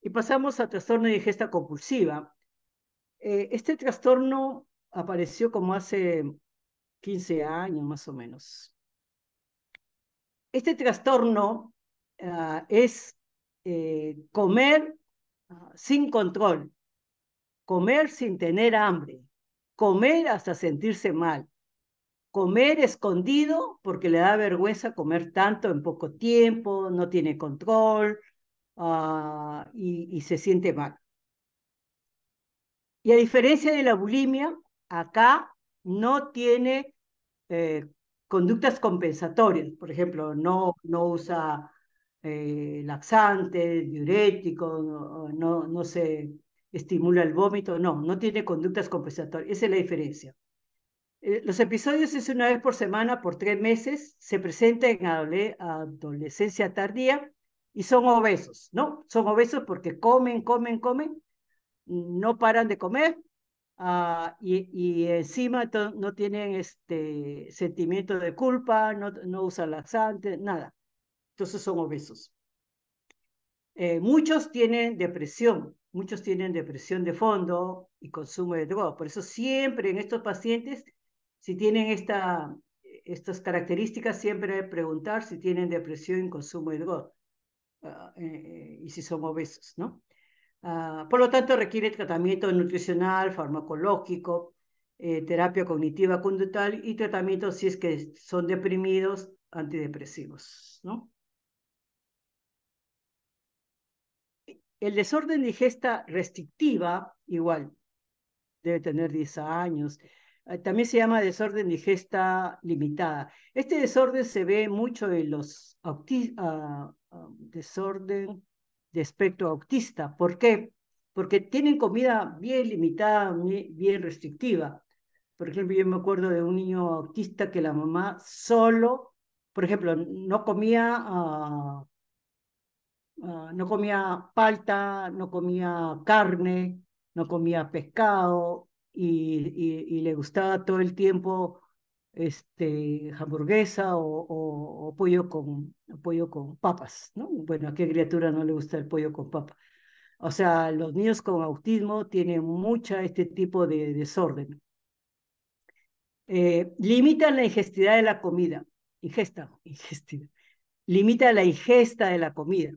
Y pasamos a trastorno de ingesta compulsiva. Eh, este trastorno apareció como hace 15 años más o menos. Este trastorno ah, es eh, comer ah, sin control, comer sin tener hambre, comer hasta sentirse mal, comer escondido porque le da vergüenza comer tanto en poco tiempo, no tiene control ah, y, se siente mal. Y a diferencia de la bulimia, acá no tiene eh, conductas compensatorias, por ejemplo, no, no usa eh, laxantes, diuréticos, no, no, se estimula el vómito, no, no tiene conductas compensatorias, esa es la diferencia. Eh, los episodios es una vez por semana por tres meses, se presentan en adolescencia tardía y son obesos, ¿no? Son obesos porque comen, comen, comen, no paran de comer ah, y, encima no tienen este sentimiento de culpa, no, no usan laxantes, nada. Entonces son obesos. Eh, muchos tienen depresión, muchos tienen depresión de fondo y consumo de drogas. Por eso siempre en estos pacientes, si tienen estas características, siempre hay que preguntar si tienen depresión y consumo de drogas ah, eh, y si son obesos, ¿no? Ah, por lo tanto, requiere tratamiento nutricional, farmacológico, eh, terapia cognitiva conductual y tratamiento si es que son deprimidos, antidepresivos, ¿no? El desorden gesta restrictiva, igual, debe tener 10 años. Ah, también se llama desorden gesta limitada. Este desorden se ve mucho en los ah, ah, desorden de espectro autista. ¿Por qué? Porque tienen comida bien limitada, bien restrictiva. Por ejemplo, yo me acuerdo de un niño autista que la mamá solo, por ejemplo, no comía Ah, no comía palta, no comía carne, no comía pescado y, le gustaba todo el tiempo este, hamburguesa o, pollo, con, con papas. ¿no? Bueno, a qué criatura no le gusta el pollo con papas? O sea, los niños con autismo tienen mucha este tipo de desorden. limitan la ingestidad de la comida. Ingesta, ingestida. Limita la ingesta de la comida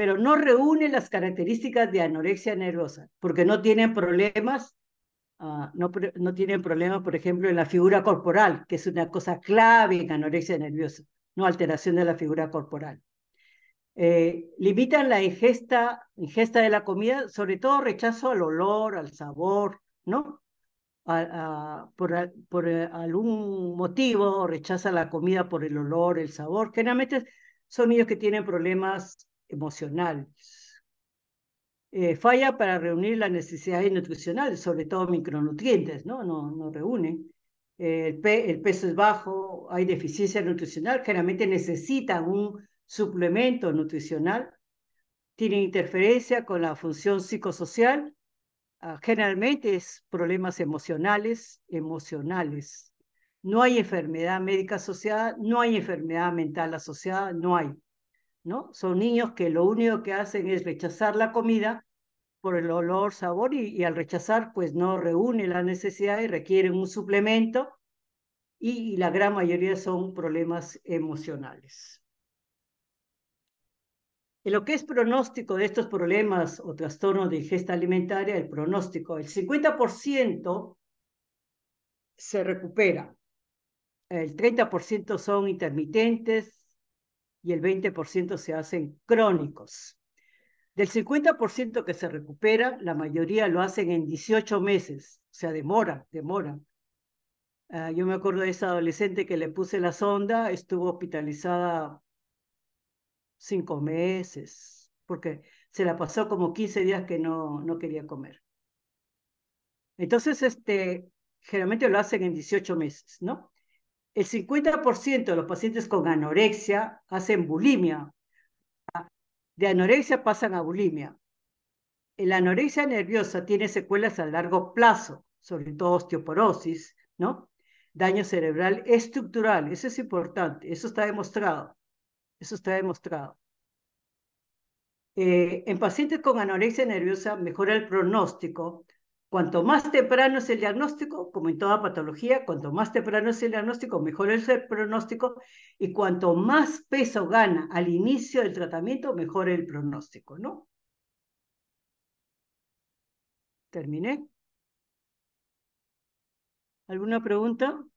pero no reúne las características de anorexia nerviosa, porque no tienen problemas, ah, no, no tienen problemas, por ejemplo, en la figura corporal, que es una cosa clave en anorexia nerviosa, no alteración de la figura corporal. Eh, limitan la ingesta, ingesta de la comida, sobre todo rechazo al olor, al sabor, ¿no? por, por eh, algún motivo rechaza la comida por el olor, el sabor. Generalmente son niños que tienen problemas emocionales. Eh, falla para reunir las necesidades nutricionales, sobre todo micronutrientes, ¿no? No, no reúnen. Eh, el, el peso es bajo, hay deficiencia nutricional, generalmente necesitan un suplemento nutricional. Tienen interferencia con la función psicosocial. Ah, generalmente es problemas emocionales, emocionales. No hay enfermedad médica asociada, no hay enfermedad mental asociada, no hay. ¿no? Son niños que lo único que hacen es rechazar la comida por el olor, sabor y, al rechazar pues no reúne la necesidad y requieren un suplemento y, la gran mayoría son problemas emocionales. En lo que es pronóstico de estos problemas o trastornos de ingesta alimentaria, el pronóstico, el 50% se recupera, el 30% son intermitentes, y el 20% se hacen crónicos. Del 50% que se recupera, la mayoría lo hacen en 18 meses, o sea, demora, demora. Ah, yo me acuerdo de esa adolescente que le puse la sonda, estuvo hospitalizada cinco meses, porque se la pasó como 15 días que no, no quería comer. Entonces, este, generalmente lo hacen en 18 meses, ¿no? El 50% de los pacientes con anorexia hacen bulimia. De anorexia pasan a bulimia. La anorexia nerviosa tiene secuelas a largo plazo, sobre todo osteoporosis, ¿no? Daño cerebral estructural, eso es importante, eso está demostrado. Eso está demostrado. Eh, en pacientes con anorexia nerviosa mejora el pronóstico Cuanto más temprano es el diagnóstico, como en toda patología, cuanto más temprano es el diagnóstico, mejor es el pronóstico y cuanto más peso gana al inicio del tratamiento, mejor el pronóstico, ¿no? Terminé. ¿Alguna pregunta?